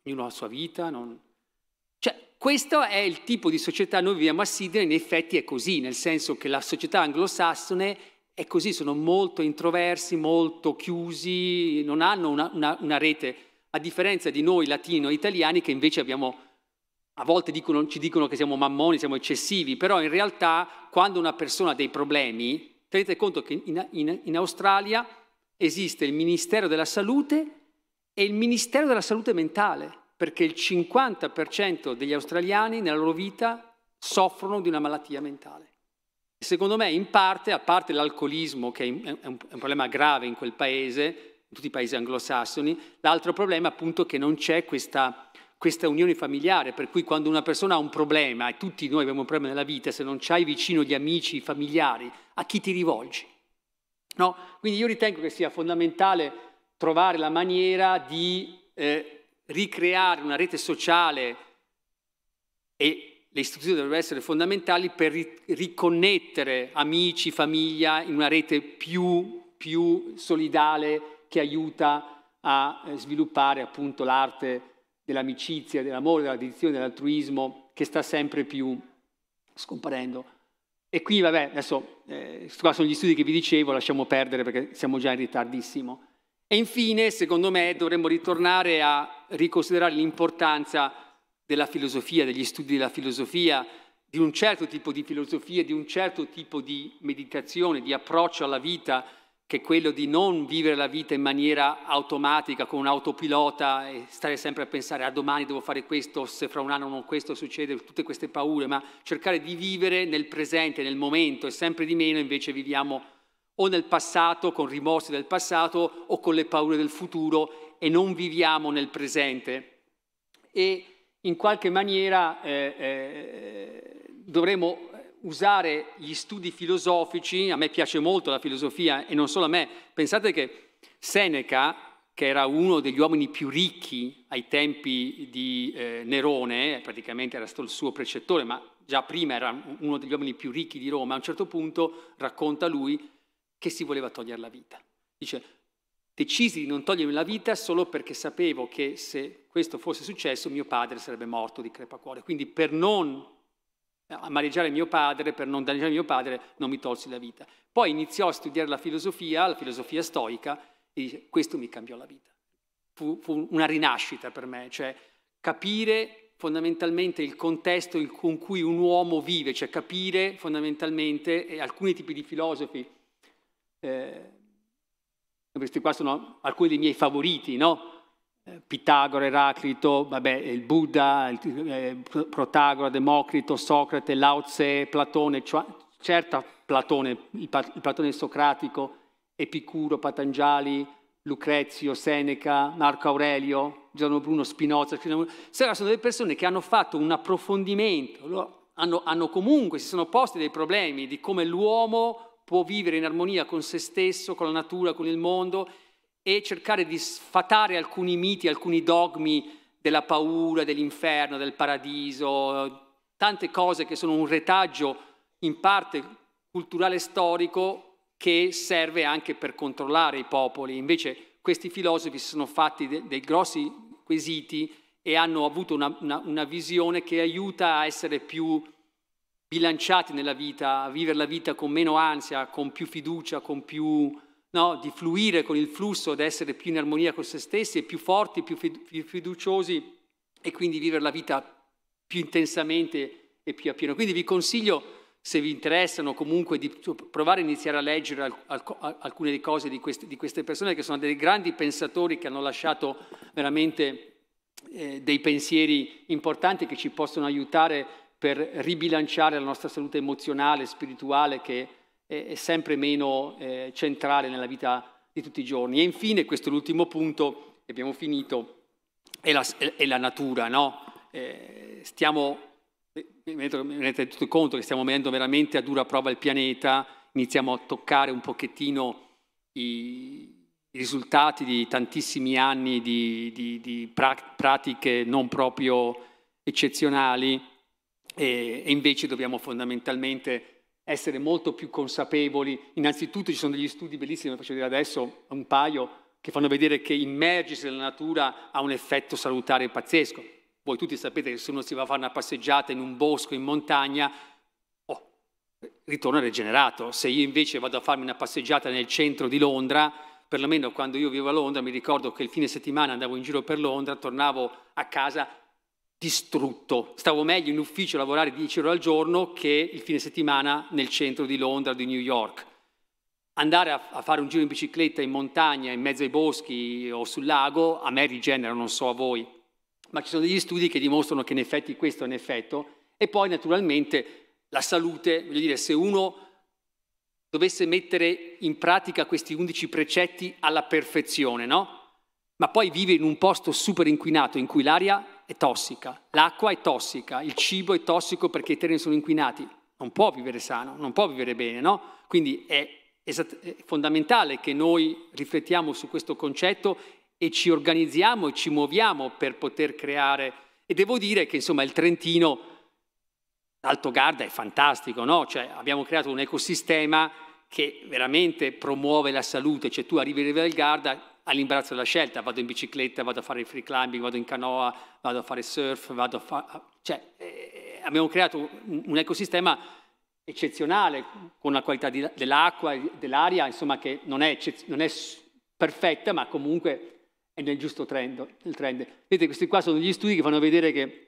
Ognuno ha la sua vita. Non... Cioè, questo è il tipo di società, noi viviamo a Sydney, in effetti è così, nel senso che la società anglosassone è così, sono molto introversi, molto chiusi, non hanno una, una, una rete, a differenza di noi latino-italiani che invece abbiamo a volte dicono, ci dicono che siamo mammoni, siamo eccessivi, però in realtà quando una persona ha dei problemi, tenete conto che in, in, in Australia esiste il Ministero della Salute e il Ministero della Salute Mentale, perché il 50% degli australiani nella loro vita soffrono di una malattia mentale. Secondo me, in parte, a parte l'alcolismo, che è un, problema grave in quel paese, in tutti i paesi anglosassoni, l'altro problema appunto è che non c'è questa questa unione familiare, per cui quando una persona ha un problema, e tutti noi abbiamo un problema nella vita, se non c'hai vicino gli amici, i familiari, a chi ti rivolgi? No? Quindi io ritengo che sia fondamentale trovare la maniera di eh, ricreare una rete sociale e le istituzioni dovrebbero essere fondamentali per ri- riconnettere amici, famiglia in una rete più, più solidale che aiuta a eh, sviluppare appunto l'arte dell'amicizia, dell'amore, della dedizione, dell'altruismo che sta sempre più scomparendo. E qui, vabbè, adesso, eh, qua sono gli studi che vi dicevo, lasciamo perdere perché siamo già in ritardissimo. E infine, secondo me, dovremmo ritornare a riconsiderare l'importanza della filosofia, degli studi della filosofia, di un certo tipo di filosofia, di un certo tipo di meditazione, di approccio alla vita, che quello di non vivere la vita in maniera automatica, con un autopilota e stare sempre a pensare a ah, domani devo fare questo, se fra un anno non questo succede, tutte queste paure, ma cercare di vivere nel presente, nel momento e sempre di meno invece viviamo o nel passato, con rimorsi del passato o con le paure del futuro e non viviamo nel presente. E in qualche maniera eh, eh, dovremo usare gli studi filosofici, a me piace molto la filosofia e non solo a me, pensate che Seneca, che era uno degli uomini più ricchi ai tempi di eh, Nerone, eh, praticamente era stato il suo precettore, ma già prima era uno degli uomini più ricchi di Roma, a un certo punto racconta lui che si voleva togliere la vita. Dice, decisi di non togliermi la vita solo perché sapevo che se questo fosse successo mio padre sarebbe morto di crepacuore. Quindi per non amareggiare mio padre, per non danneggiare mio padre, non mi tolsi la vita. Poi iniziò a studiare la filosofia, la filosofia stoica, e dice, questo mi cambiò la vita. Fu, fu una rinascita per me, cioè capire fondamentalmente il contesto con cui un uomo vive, cioè capire fondamentalmente e eh, alcuni tipi di filosofi, eh, questi qua sono alcuni dei miei favoriti, no? Eh, Pitagora, Eraclito, vabbè, il Buddha, il, eh, Protagora, Democrito, Socrate, Lao Tse, Platone, cioè, certo Platone, il, il Platone socratico, Epicuro, Patangiali, Lucrezio, Seneca, Marco Aurelio, Giorno Bruno, Spinoza, Spinoza. sono delle persone che hanno fatto un approfondimento, hanno, hanno comunque, si sono posti dei problemi di come l'uomo può vivere in armonia con se stesso, con la natura, con il mondo e cercare di sfatare alcuni miti, alcuni dogmi della paura, dell'inferno, del paradiso, tante cose che sono un retaggio in parte culturale e storico che serve anche per controllare i popoli. Invece questi filosofi si sono fatti de dei grossi quesiti e hanno avuto una, una, una, visione che aiuta a essere più bilanciati nella vita, a vivere la vita con meno ansia, con più fiducia, con più no? di fluire con il flusso, di essere più in armonia con se stessi, e più forti, più, più fiduciosi e quindi vivere la vita più intensamente e più a pieno. Quindi vi consiglio se vi interessano comunque di provare a iniziare a leggere alcune cose di queste, di queste persone che sono dei grandi pensatori che hanno lasciato veramente eh, dei pensieri importanti che ci possono aiutare per ribilanciare la nostra salute emozionale, spirituale che è sempre meno eh, centrale nella vita di tutti i giorni. E infine, questo è l'ultimo punto, abbiamo finito, è la, è la natura. No? Eh, stiamo, eh, mi rendete tutto conto che stiamo mettendo veramente a dura prova il pianeta, iniziamo a toccare un pochettino i, i risultati di tantissimi anni di, di, di pra, pratiche non proprio eccezionali e, e invece dobbiamo fondamentalmente essere molto più consapevoli. Innanzitutto ci sono degli studi bellissimi, faccio vedere adesso un paio, che fanno vedere che immergersi nella natura ha un effetto salutare pazzesco. Voi tutti sapete che se uno si va a fare una passeggiata in un bosco, in montagna, oh, ritorna regenerato. Se io invece vado a farmi una passeggiata nel centro di Londra, perlomeno quando io vivo a Londra, mi ricordo che il fine settimana andavo in giro per Londra, tornavo a casa distrutto. Stavo meglio in ufficio a lavorare 10 ore al giorno che il fine settimana nel centro di Londra, o di New York. Andare a, a fare un giro in bicicletta in montagna, in mezzo ai boschi o sul lago, a me rigenera, non so a voi. Ma ci sono degli studi che dimostrano che in effetti questo è un effetto. E poi naturalmente la salute, voglio dire, se uno dovesse mettere in pratica questi 11 precetti alla perfezione, no? Ma poi vive in un posto super inquinato in cui l'aria è tossica, l'acqua è tossica, il cibo è tossico perché i terreni sono inquinati. Non può vivere sano, non può vivere bene, no? Quindi è, esat- è fondamentale che noi riflettiamo su questo concetto e ci organizziamo e ci muoviamo per poter creare. E devo dire che insomma il Trentino, l'Alto Garda è fantastico, no? Cioè abbiamo creato un ecosistema che veramente promuove la salute, cioè tu arrivi a Riva del Garda, all'imbarazzo della scelta, vado in bicicletta, vado a fare il free climbing, vado in canoa, vado a fare surf, vado a fare... Cioè, eh, abbiamo creato un, ecosistema eccezionale con una qualità di, dell'acqua, dell'aria, insomma, che non è, non è, perfetta, ma comunque è nel giusto trend, nel trend. Vedete, questi qua sono gli studi che fanno vedere che,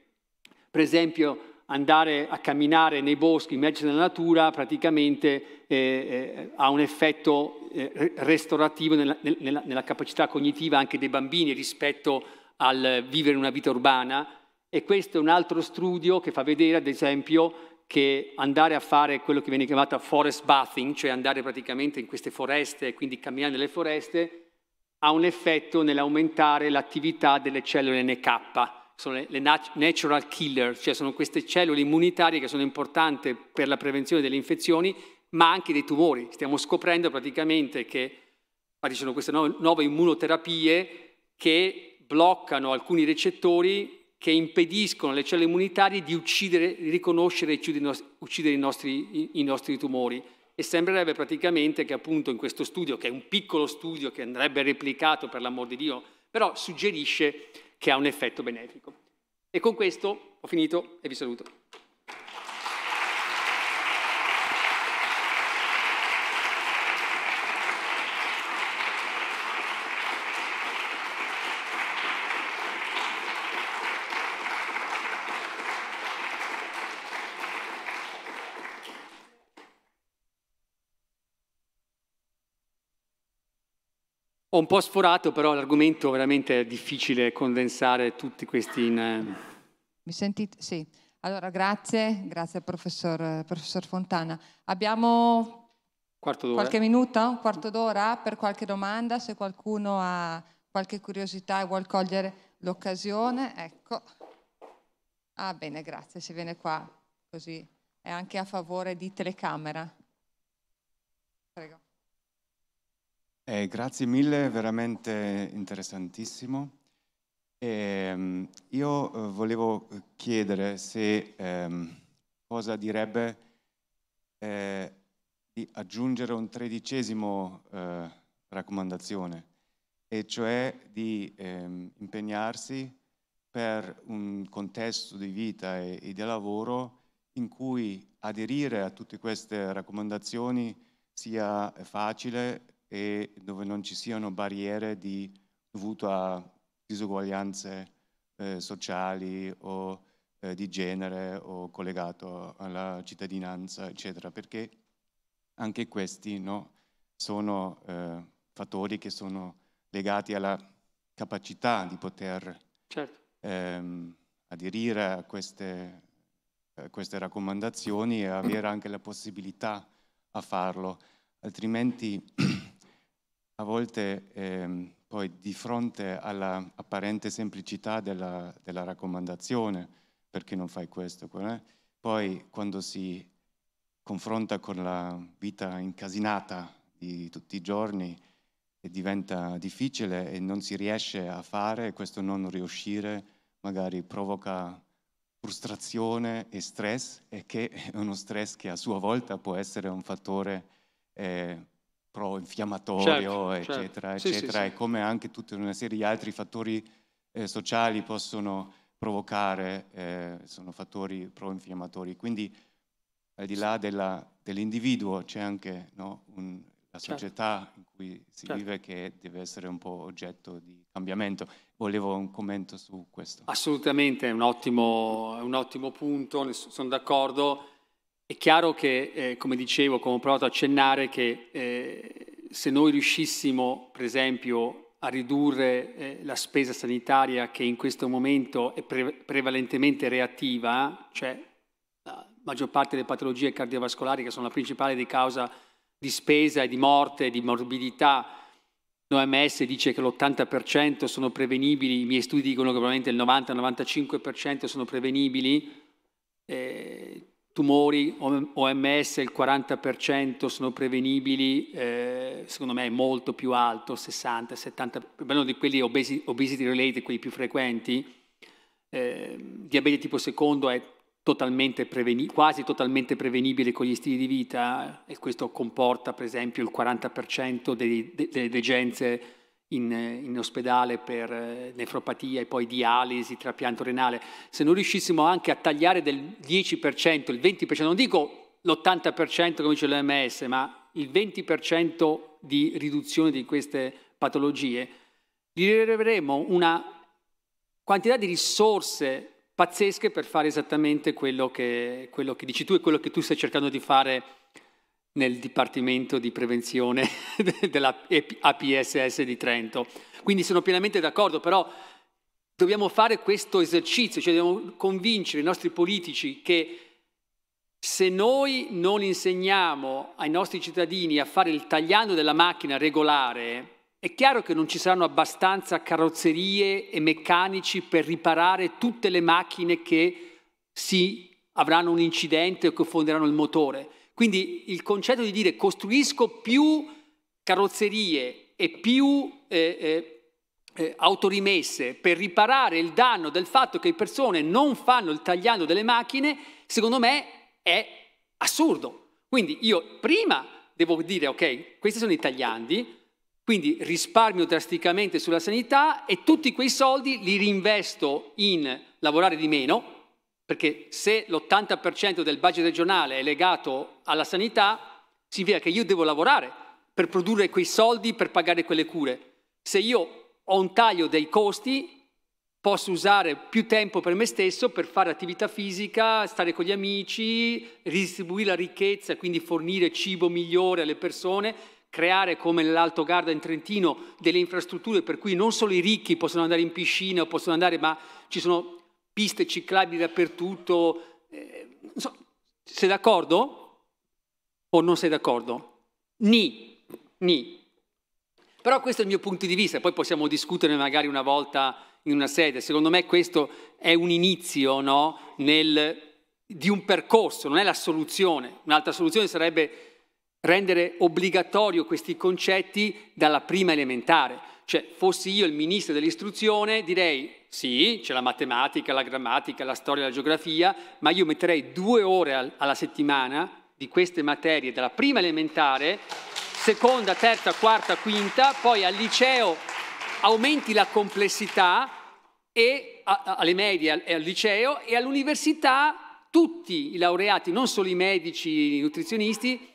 per esempio, andare a camminare nei boschi, in mezzo alla natura, praticamente eh, eh, ha un effetto eh, restaurativo nella, nella, nella, capacità cognitiva anche dei bambini rispetto al vivere una vita urbana. E questo è un altro studio che fa vedere, ad esempio, che andare a fare quello che viene chiamato forest bathing, cioè andare praticamente in queste foreste e quindi camminare nelle foreste, ha un effetto nell'aumentare l'attività delle cellule NK sono le, le natural killer, cioè sono queste cellule immunitarie che sono importanti per la prevenzione delle infezioni, ma anche dei tumori. Stiamo scoprendo praticamente che, infatti ci sono queste nuove, nuove immunoterapie che bloccano alcuni recettori che impediscono alle cellule immunitarie di uccidere, di riconoscere e uccidere i nostri, i, i nostri, tumori. E sembrerebbe praticamente che appunto in questo studio, che è un piccolo studio che andrebbe replicato per l'amor di Dio, però suggerisce che ha un effetto benefico. E con questo ho finito e vi saluto. Ho un po' sforato, però l'argomento veramente è difficile condensare tutti questi in... Eh. Mi sentite? Sì. Allora, grazie, grazie professor, professor Fontana. Abbiamo qualche minuto, un quarto d'ora per qualche domanda, se qualcuno ha qualche curiosità e vuole cogliere l'occasione. Ecco. Ah, bene, grazie, si viene qua così. È anche a favore di telecamera. Prego. Eh, grazie mille, veramente interessantissimo. Ehm, eh, io volevo chiedere se ehm, cosa direbbe eh, di aggiungere un tredicesimo eh, raccomandazione, e cioè di ehm, impegnarsi per un contesto di vita e, e di lavoro in cui aderire a tutte queste raccomandazioni sia facile e dove non ci siano barriere di, dovute a disuguaglianze eh, sociali o eh, di genere o collegato alla cittadinanza, eccetera, perché anche questi no, sono eh, fattori che sono legati alla capacità di poter certo. ehm, aderire a queste, a queste raccomandazioni e avere anche la possibilità a farlo, altrimenti [clears throat] a volte eh, poi di fronte alla apparente semplicità della, della raccomandazione, perché non fai questo, eh? poi quando si confronta con la vita incasinata di tutti i giorni diventa difficile e non si riesce a fare, questo non riuscire magari provoca frustrazione e stress e che è uno stress che a sua volta può essere un fattore eh, pro-infiammatorio, certo, certo. eccetera, certo. eccetera, sì, e come anche tutta una serie di altri fattori eh, sociali possono provocare, eh, sono fattori pro-infiammatori. Quindi al di là dell'individuo c'è anche no, un, la certo. società certo. in cui si certo. vive che deve essere un po' oggetto di cambiamento. Volevo un commento su questo. Assolutamente, è un ottimo, è un ottimo punto, sono d'accordo. È chiaro che, eh, come dicevo, come ho provato a accennare, che eh, se noi riuscissimo, per esempio, a ridurre eh, la spesa sanitaria che in questo momento è pre- prevalentemente reattiva, cioè la maggior parte delle patologie cardiovascolari che sono la principale di causa di spesa e di morte, di morbidità, l'OMS dice che l'80% sono prevenibili, i miei studi dicono che probabilmente il 90-95% sono prevenibili, eh, tumori, OMS il 40% sono prevenibili, eh, secondo me è molto più alto, 60, 70, meno di quelli obesity related, quelli più frequenti. Eh, diabete tipo secondo è totalmente preveni- quasi totalmente prevenibile con gli stili di vita e questo comporta per esempio il 40% dei, de- delle degenze in, eh, in, ospedale per eh, nefropatia e poi dialisi, trapianto renale, se non riuscissimo anche a tagliare del 10%, il 20%, non dico l'80% come dice l'OMS, ma il 20% di riduzione di queste patologie, rileveremo una quantità di risorse pazzesche per fare esattamente quello che, quello che dici tu e quello che tu stai cercando di fare nel Dipartimento di Prevenzione [laughs] della APSS di Trento. Quindi sono pienamente d'accordo, però dobbiamo fare questo esercizio, cioè dobbiamo convincere i nostri politici che se noi non insegniamo ai nostri cittadini a fare il tagliando della macchina regolare, è chiaro che non ci saranno abbastanza carrozzerie e meccanici per riparare tutte le macchine che si avranno un incidente o che fonderanno il motore. Quindi il concetto di dire costruisco più carrozzerie e più eh, eh, eh autorimesse per riparare il danno del fatto che le persone non fanno il tagliando delle macchine, secondo me è assurdo. Quindi io prima devo dire, ok, questi sono i tagliandi, quindi risparmio drasticamente sulla sanità e tutti quei soldi li reinvesto in lavorare di meno, perché se l'80% del budget regionale è legato alla sanità, significa che io devo lavorare per produrre quei soldi per pagare quelle cure. Se io ho un taglio dei costi, posso usare più tempo per me stesso per fare attività fisica, stare con gli amici, ridistribuire la ricchezza, quindi fornire cibo migliore alle persone, creare come nell'Alto Garda in Trentino delle infrastrutture per cui non solo i ricchi possono andare in piscina o possono andare, ma ci sono piste ciclabili dappertutto. Eh, so, sei d'accordo o non sei d'accordo? Ni, ni. Però questo è il mio punto di vista, poi possiamo discutere magari una volta in una sede. Secondo me questo è un inizio no? Nel, di un percorso, non è la soluzione. Un'altra soluzione sarebbe rendere obbligatorio questi concetti dalla prima elementare. Cioè, fossi io il ministro dell'istruzione, direi sì, c'è la matematica, la grammatica, la storia, la geografia, ma io metterei due ore alla settimana di queste materie, dalla prima elementare, seconda, terza, quarta, quinta, poi al liceo aumenti la complessità e a, alle medie e al liceo e all'università tutti i laureati, non solo i medici, i nutrizionisti,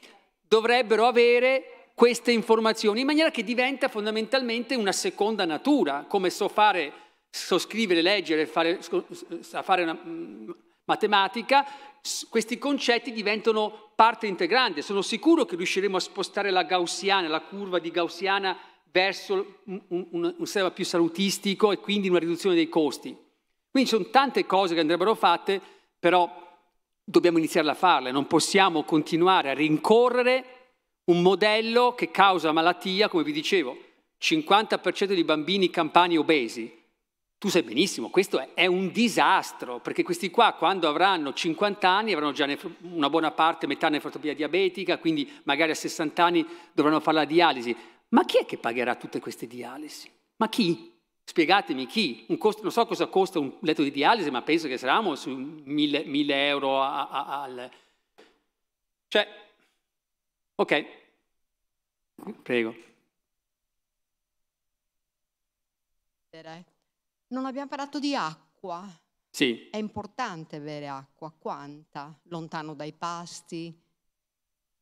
dovrebbero avere queste informazioni in maniera che diventa fondamentalmente una seconda natura, come so fare, so scrivere, leggere, fare, sa fare una, mm, matematica, questi concetti diventano parte integrante. Sono sicuro che riusciremo a spostare la gaussiana, la curva di gaussiana verso un, un, un sistema più salutistico e quindi una riduzione dei costi. Quindi ci sono tante cose che andrebbero fatte, però dobbiamo iniziare a farle, non possiamo continuare a rincorrere un modello che causa malattia, come vi dicevo, 50% di bambini campani obesi. Tu sai benissimo, questo è un disastro, perché questi qua quando avranno 50 anni avranno già una buona parte, metà nefrotopia diabetica, quindi magari a 60 anni dovranno fare la dialisi. Ma chi è che pagherà tutte queste dialisi? Ma chi? Spiegatemi chi? Costo, non so cosa costa un letto di dialisi, ma penso che saranno su 1000 euro al... Cioè, ok, Prego. Non abbiamo parlato di acqua. Sì. È importante avere acqua. Quanta? Lontano dai pasti?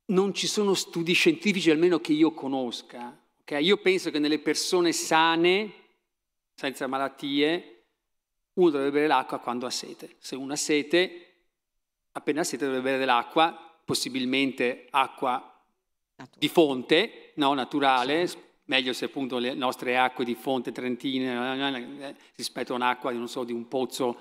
Non ci sono studi scientifici, almeno che io conosca. Okay? Io penso che nelle persone sane, senza malattie, uno dovrebbe bere l'acqua quando ha sete. Se uno ha sete, appena ha sete dovrebbe bere dell'acqua, possibilmente acqua di fonte, no, naturale, sì. meglio se appunto le nostre acque di fonte trentine eh, eh, eh, rispetto a un'acqua so, di un pozzo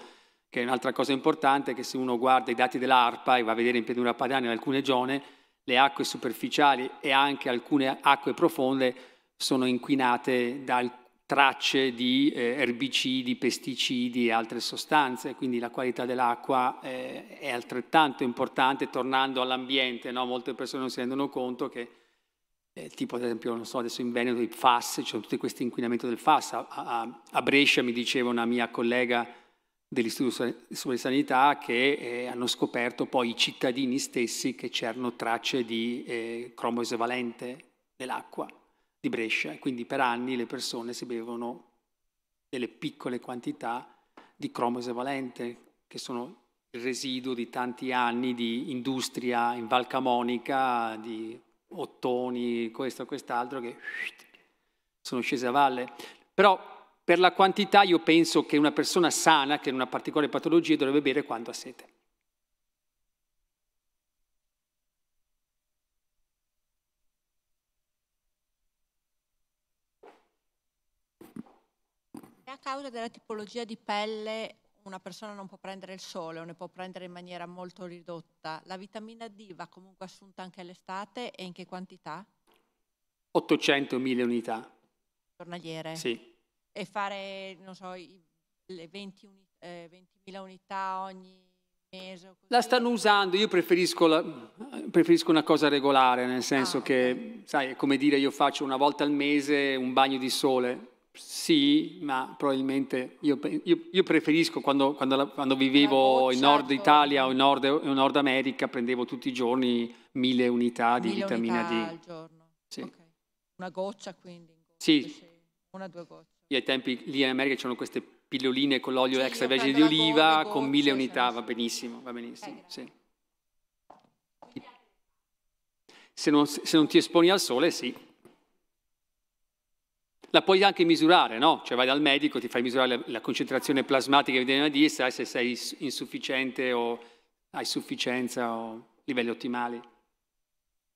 che è un'altra cosa importante, che se uno guarda i dati dell'ARPA e va a vedere in pianura padana in alcune zone, le acque superficiali e anche alcune acque profonde sono inquinate da tracce di eh, erbicidi, pesticidi e altre sostanze, quindi la qualità dell'acqua eh, è altrettanto importante, tornando all'ambiente, no? molte persone non si rendono conto che eh, tipo ad esempio, non so, adesso in Veneto i FAS, c'è tutto questo inquinamento del FAS. A, a, a, Brescia mi diceva una mia collega dell'Istituto di Sanità che eh, hanno scoperto poi i cittadini stessi che c'erano tracce di eh, cromo esavalente nell'acqua di Brescia e quindi per anni le persone si bevono delle piccole quantità di cromo esavalente che sono il residuo di tanti anni di industria in Val Camonica, di ottoni, questo, quest'altro, che sono scesi a valle. Però per la quantità io penso che una persona sana, che in una particolare patologia, dovrebbe bere quanto ha sete. a causa della tipologia di pelle una persona non può prendere il sole o ne può prendere in maniera molto ridotta, la vitamina D va comunque assunta anche all'estate e in che quantità? 800.000 unità. Giornaliere? Sì. E fare, non so, le 20.000 20 eh, unità ogni mese? La stanno usando, io preferisco, la, preferisco, una cosa regolare, nel senso ah, che, okay. sai, è come dire io faccio una volta al mese un bagno di sole, sì, ma probabilmente io, io, io preferisco quando, quando, la, quando vivevo boccia, in Nord certo. Italia o in Nord, in Nord, America prendevo tutti i giorni mille unità di mille vitamina unità D. al giorno? Sì. Okay. Una goccia quindi? Sì. Una, due gocce. Io ai tempi lì in America c'erano queste pilloline con l'olio sì, extravergine di oliva goccia, con mille unità, va benissimo, va benissimo. Eh, sì. se, non, se non ti esponi al sole, sì. La puoi anche misurare, no? Cioè vai dal medico, ti fai misurare la, concentrazione plasmatica che viene da D, sai se sei insufficiente o hai sufficienza o livelli ottimali.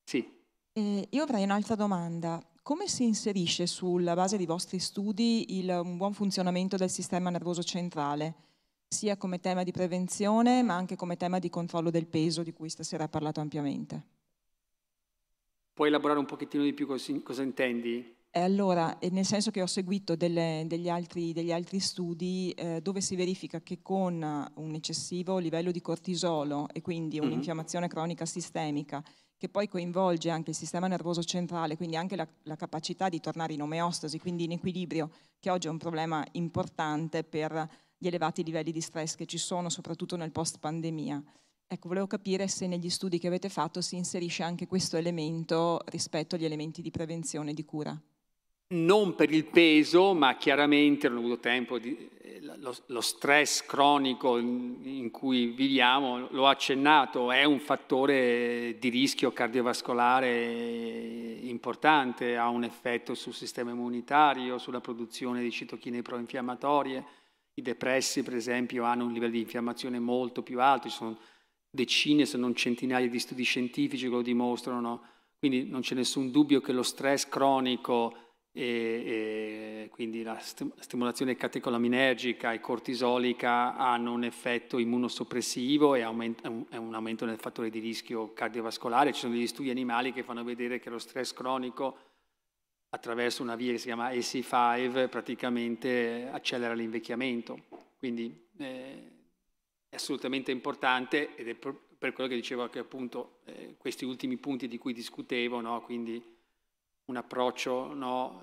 Sì. Eh, io avrei un'altra domanda. Come si inserisce sulla base dei vostri studi il, un buon funzionamento del sistema nervoso centrale, sia come tema di prevenzione ma anche come tema di controllo del peso di cui stasera ha parlato ampiamente? Puoi elaborare un pochettino di più cosa, cosa intendi? E allora, nel senso che ho seguito delle, degli, altri, degli, altri, studi eh, dove si verifica che con un eccessivo livello di cortisolo e quindi mm-hmm. un'infiammazione cronica sistemica che poi coinvolge anche il sistema nervoso centrale, quindi anche la, la, capacità di tornare in omeostasi, quindi in equilibrio, che oggi è un problema importante per gli elevati livelli di stress che ci sono, soprattutto nel post pandemia. Ecco, volevo capire se negli studi che avete fatto si inserisce anche questo elemento rispetto agli elementi di prevenzione e di cura non per il peso, ma chiaramente non ho avuto tempo, di, eh, lo, lo, stress cronico in, in cui viviamo, l'ho accennato, è un fattore di rischio cardiovascolare importante, ha un effetto sul sistema immunitario, sulla produzione di citochine proinfiammatorie, i depressi per esempio hanno un livello di infiammazione molto più alto, ci sono decine se non centinaia di studi scientifici che lo dimostrano, quindi non c'è nessun dubbio che lo stress cronico e, e quindi la stimolazione catecolaminergica e cortisolica hanno un effetto immunosoppressivo e aumenta, un, un aumento nel fattore di rischio cardiovascolare. Ci sono degli studi animali che fanno vedere che lo stress cronico attraverso una via che si chiama AC5 praticamente accelera l'invecchiamento. Quindi eh, è assolutamente importante ed è per quello che dicevo che appunto eh, questi ultimi punti di cui discutevo, no? quindi un approccio, no?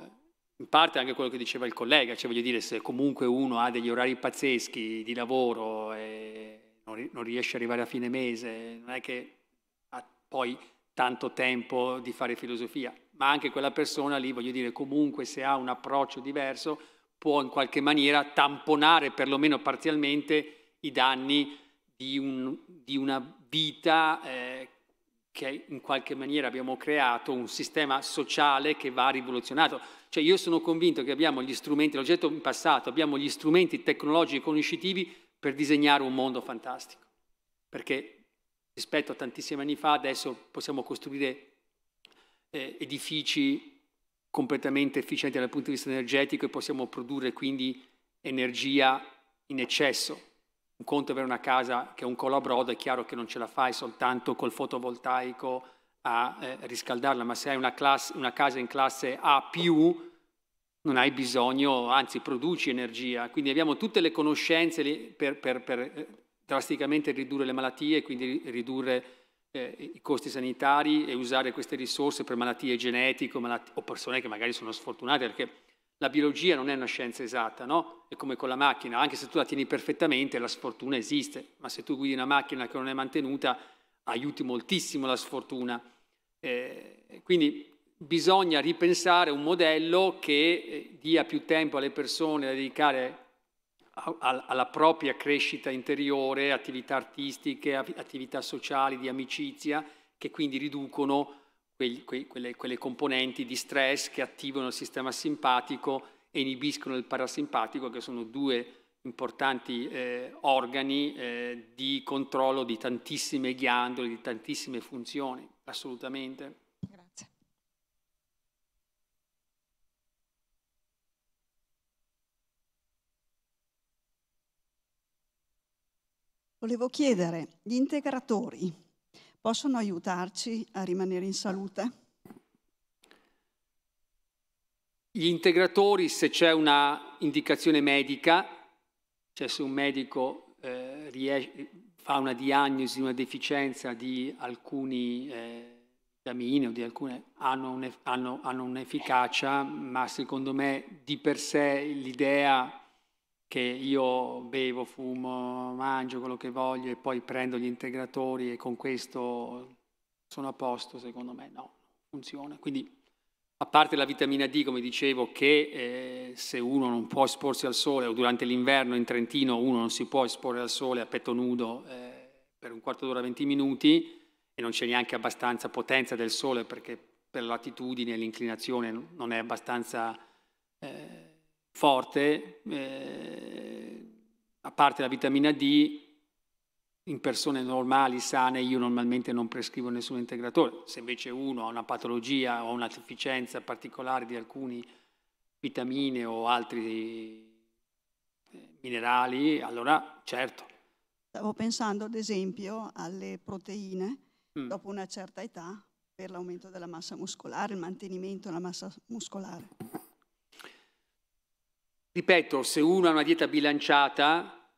in parte anche quello che diceva il collega, cioè voglio dire se comunque uno ha degli orari pazzeschi di lavoro e non riesce ad arrivare a fine mese, non è che ha poi tanto tempo di fare filosofia, ma anche quella persona lì, voglio dire, comunque se ha un approccio diverso può in qualche maniera tamponare perlomeno parzialmente i danni di, un, di una vita eh, che in qualche maniera abbiamo creato un sistema sociale che va rivoluzionato. Cioè io sono convinto che abbiamo gli strumenti, l'ho detto in passato, abbiamo gli strumenti tecnologici e conoscitivi per disegnare un mondo fantastico. Perché rispetto a tantissimi anni fa adesso possiamo costruire eh, edifici completamente efficienti dal punto di vista energetico e possiamo produrre quindi energia in eccesso un conto è avere una casa che è un colabrodo, è chiaro che non ce la fai soltanto col fotovoltaico a eh, riscaldarla, ma se hai una, classe, una casa in classe A, non hai bisogno, anzi produci energia. Quindi abbiamo tutte le conoscenze per, per, per eh, drasticamente ridurre le malattie, quindi ridurre eh, i costi sanitari e usare queste risorse per malattie genetiche malattie, o persone che magari sono sfortunate perché la biologia non è una scienza esatta, no? È come con la macchina, anche se tu la tieni perfettamente, la sfortuna esiste, ma se tu guidi una macchina che non è mantenuta, aiuti moltissimo la sfortuna. Eh, quindi bisogna ripensare un modello che eh, dia più tempo alle persone da dedicare a, a, alla propria crescita interiore, attività artistiche, attività sociali, di amicizia, che quindi riducono quelli, que, quelle, quelle componenti di stress che attivano il sistema simpatico e inibiscono il parasimpatico, che sono due importanti eh, organi eh, di controllo di tantissime ghiandole, di tantissime funzioni, assolutamente. Grazie. Volevo chiedere, gli integratori possono aiutarci a rimanere in salute? Gli integratori, se c'è una indicazione medica, cioè se un medico eh, riesce, fa una diagnosi una deficienza di alcuni eh, vitamine o di alcune, hanno, un, hanno, hanno un'efficacia, ma secondo me di per sé l'idea che io bevo, fumo, mangio quello che voglio e poi prendo gli integratori e con questo sono a posto, secondo me no, funziona. Quindi a parte la vitamina D, come dicevo, che eh, se uno non può esporsi al sole o durante l'inverno in Trentino uno non si può esporre al sole a petto nudo eh, per un quarto d'ora, 20 minuti e non c'è neanche abbastanza potenza del sole perché per l'attitudine e l'inclinazione non è abbastanza... Eh, forte, eh, a parte la vitamina D, in persone normali, sane, io normalmente non prescrivo nessun integratore. Se invece uno ha una patologia o una deficienza particolare di alcune vitamine o altri eh, minerali, allora certo. Stavo pensando ad esempio alle proteine mm. dopo una certa età per l'aumento della massa muscolare, il mantenimento della massa muscolare. Ripeto, se uno ha una dieta bilanciata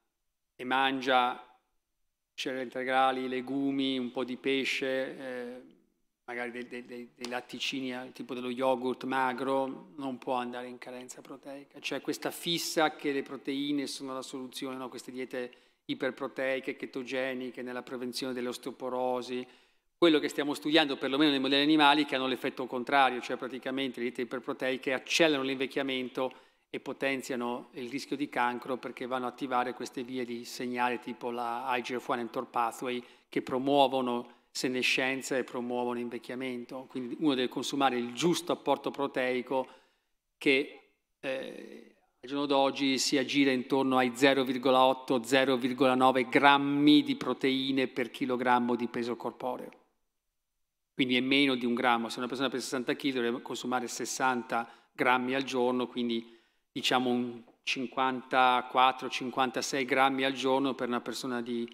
e mangia cereali integrali, legumi, un po' di pesce, eh, magari dei, dei, dei, latticini tipo dello yogurt magro, non può andare in carenza proteica. C'è questa fissa che le proteine sono la soluzione, no? queste diete iperproteiche, chetogeniche, nella prevenzione dell'osteoporosi, quello che stiamo studiando, perlomeno nei modelli animali, che hanno l'effetto contrario, cioè praticamente le diete iperproteiche accelerano l'invecchiamento e potenziano il rischio di cancro perché vanno a attivare queste vie di segnale tipo la IGF-1 mTOR pathway che promuovono senescenza e promuovono invecchiamento. Quindi uno deve consumare il giusto apporto proteico che eh, al giorno d'oggi si aggira intorno ai 0,8-0,9 grammi di proteine per chilogrammo di peso corporeo. Quindi è meno di un grammo. Se una persona pesa 60 kg dovrebbe consumare 60 grammi al giorno, quindi diciamo un 54-56 grammi al giorno per una persona di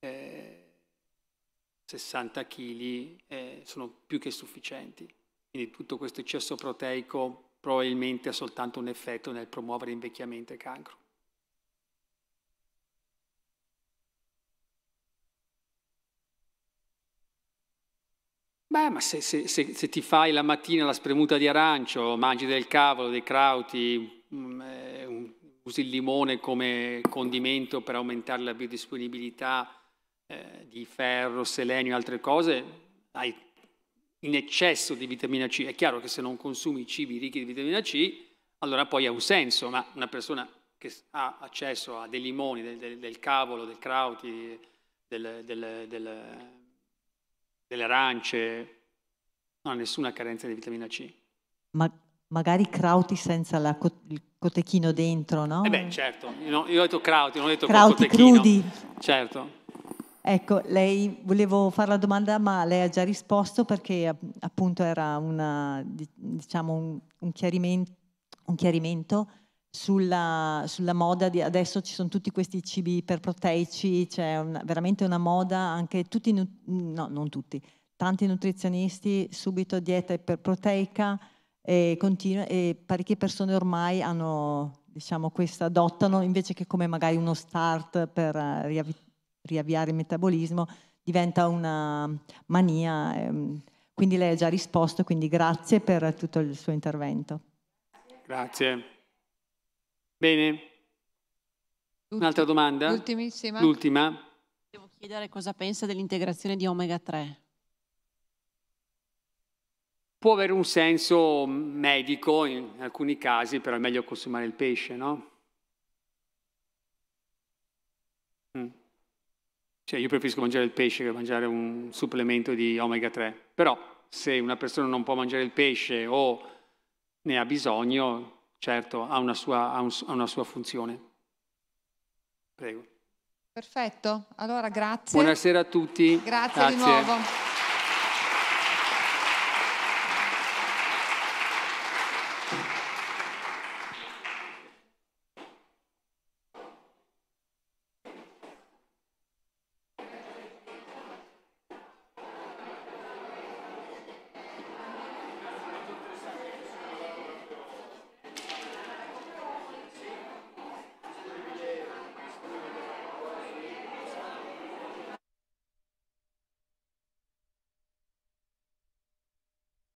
eh, 60 kg eh, sono più che sufficienti. Quindi tutto questo eccesso proteico probabilmente ha soltanto un effetto nel promuovere invecchiamento e cancro. Beh, ma se, se, se, se ti fai la mattina la spremuta di arancio, mangi del cavolo, dei crauti, Mm, eh, usi il limone come condimento per aumentare la biodisponibilità eh, di ferro, selenio e altre cose, hai in eccesso di vitamina C. È chiaro che se non consumi cibi ricchi di vitamina C, allora poi ha un senso, ma una persona che ha accesso a dei limoni, del, del, del cavolo, del crauti, del, delle arance, non ha nessuna carenza di vitamina C. Ma magari crauti senza la, il cotechino dentro, no? Eh beh, certo, io, io ho detto crauti, non ho detto crauti crudi. Certo. Ecco, lei volevo fare la domanda, ma lei ha già risposto perché appunto era una, diciamo, un, un, chiarimento, un chiarimento sulla, sulla, moda di adesso ci sono tutti questi cibi iperproteici, c'è cioè veramente una moda, anche tutti, no, non tutti, tanti nutrizionisti, subito dieta iperproteica e, continua, e parecchie persone ormai hanno, diciamo, questa, adottano invece che come magari uno start per eh, riavi, riavviare il metabolismo, diventa una mania. Ehm, quindi lei ha già risposto, quindi grazie per tutto il suo intervento. Grazie. Bene. Un'altra domanda? L'ultimissima. L'ultima. Devo chiedere cosa pensa dell'integrazione di omega 3 può avere un senso medico in alcuni casi, però è meglio consumare il pesce, no? Mm. Cioè io preferisco mangiare il pesce che mangiare un supplemento di omega 3, però se una persona non può mangiare il pesce o ne ha bisogno, certo ha una sua, ha un, ha una sua funzione. Prego. Perfetto, allora grazie. Buonasera a tutti. Grazie, grazie. di nuovo.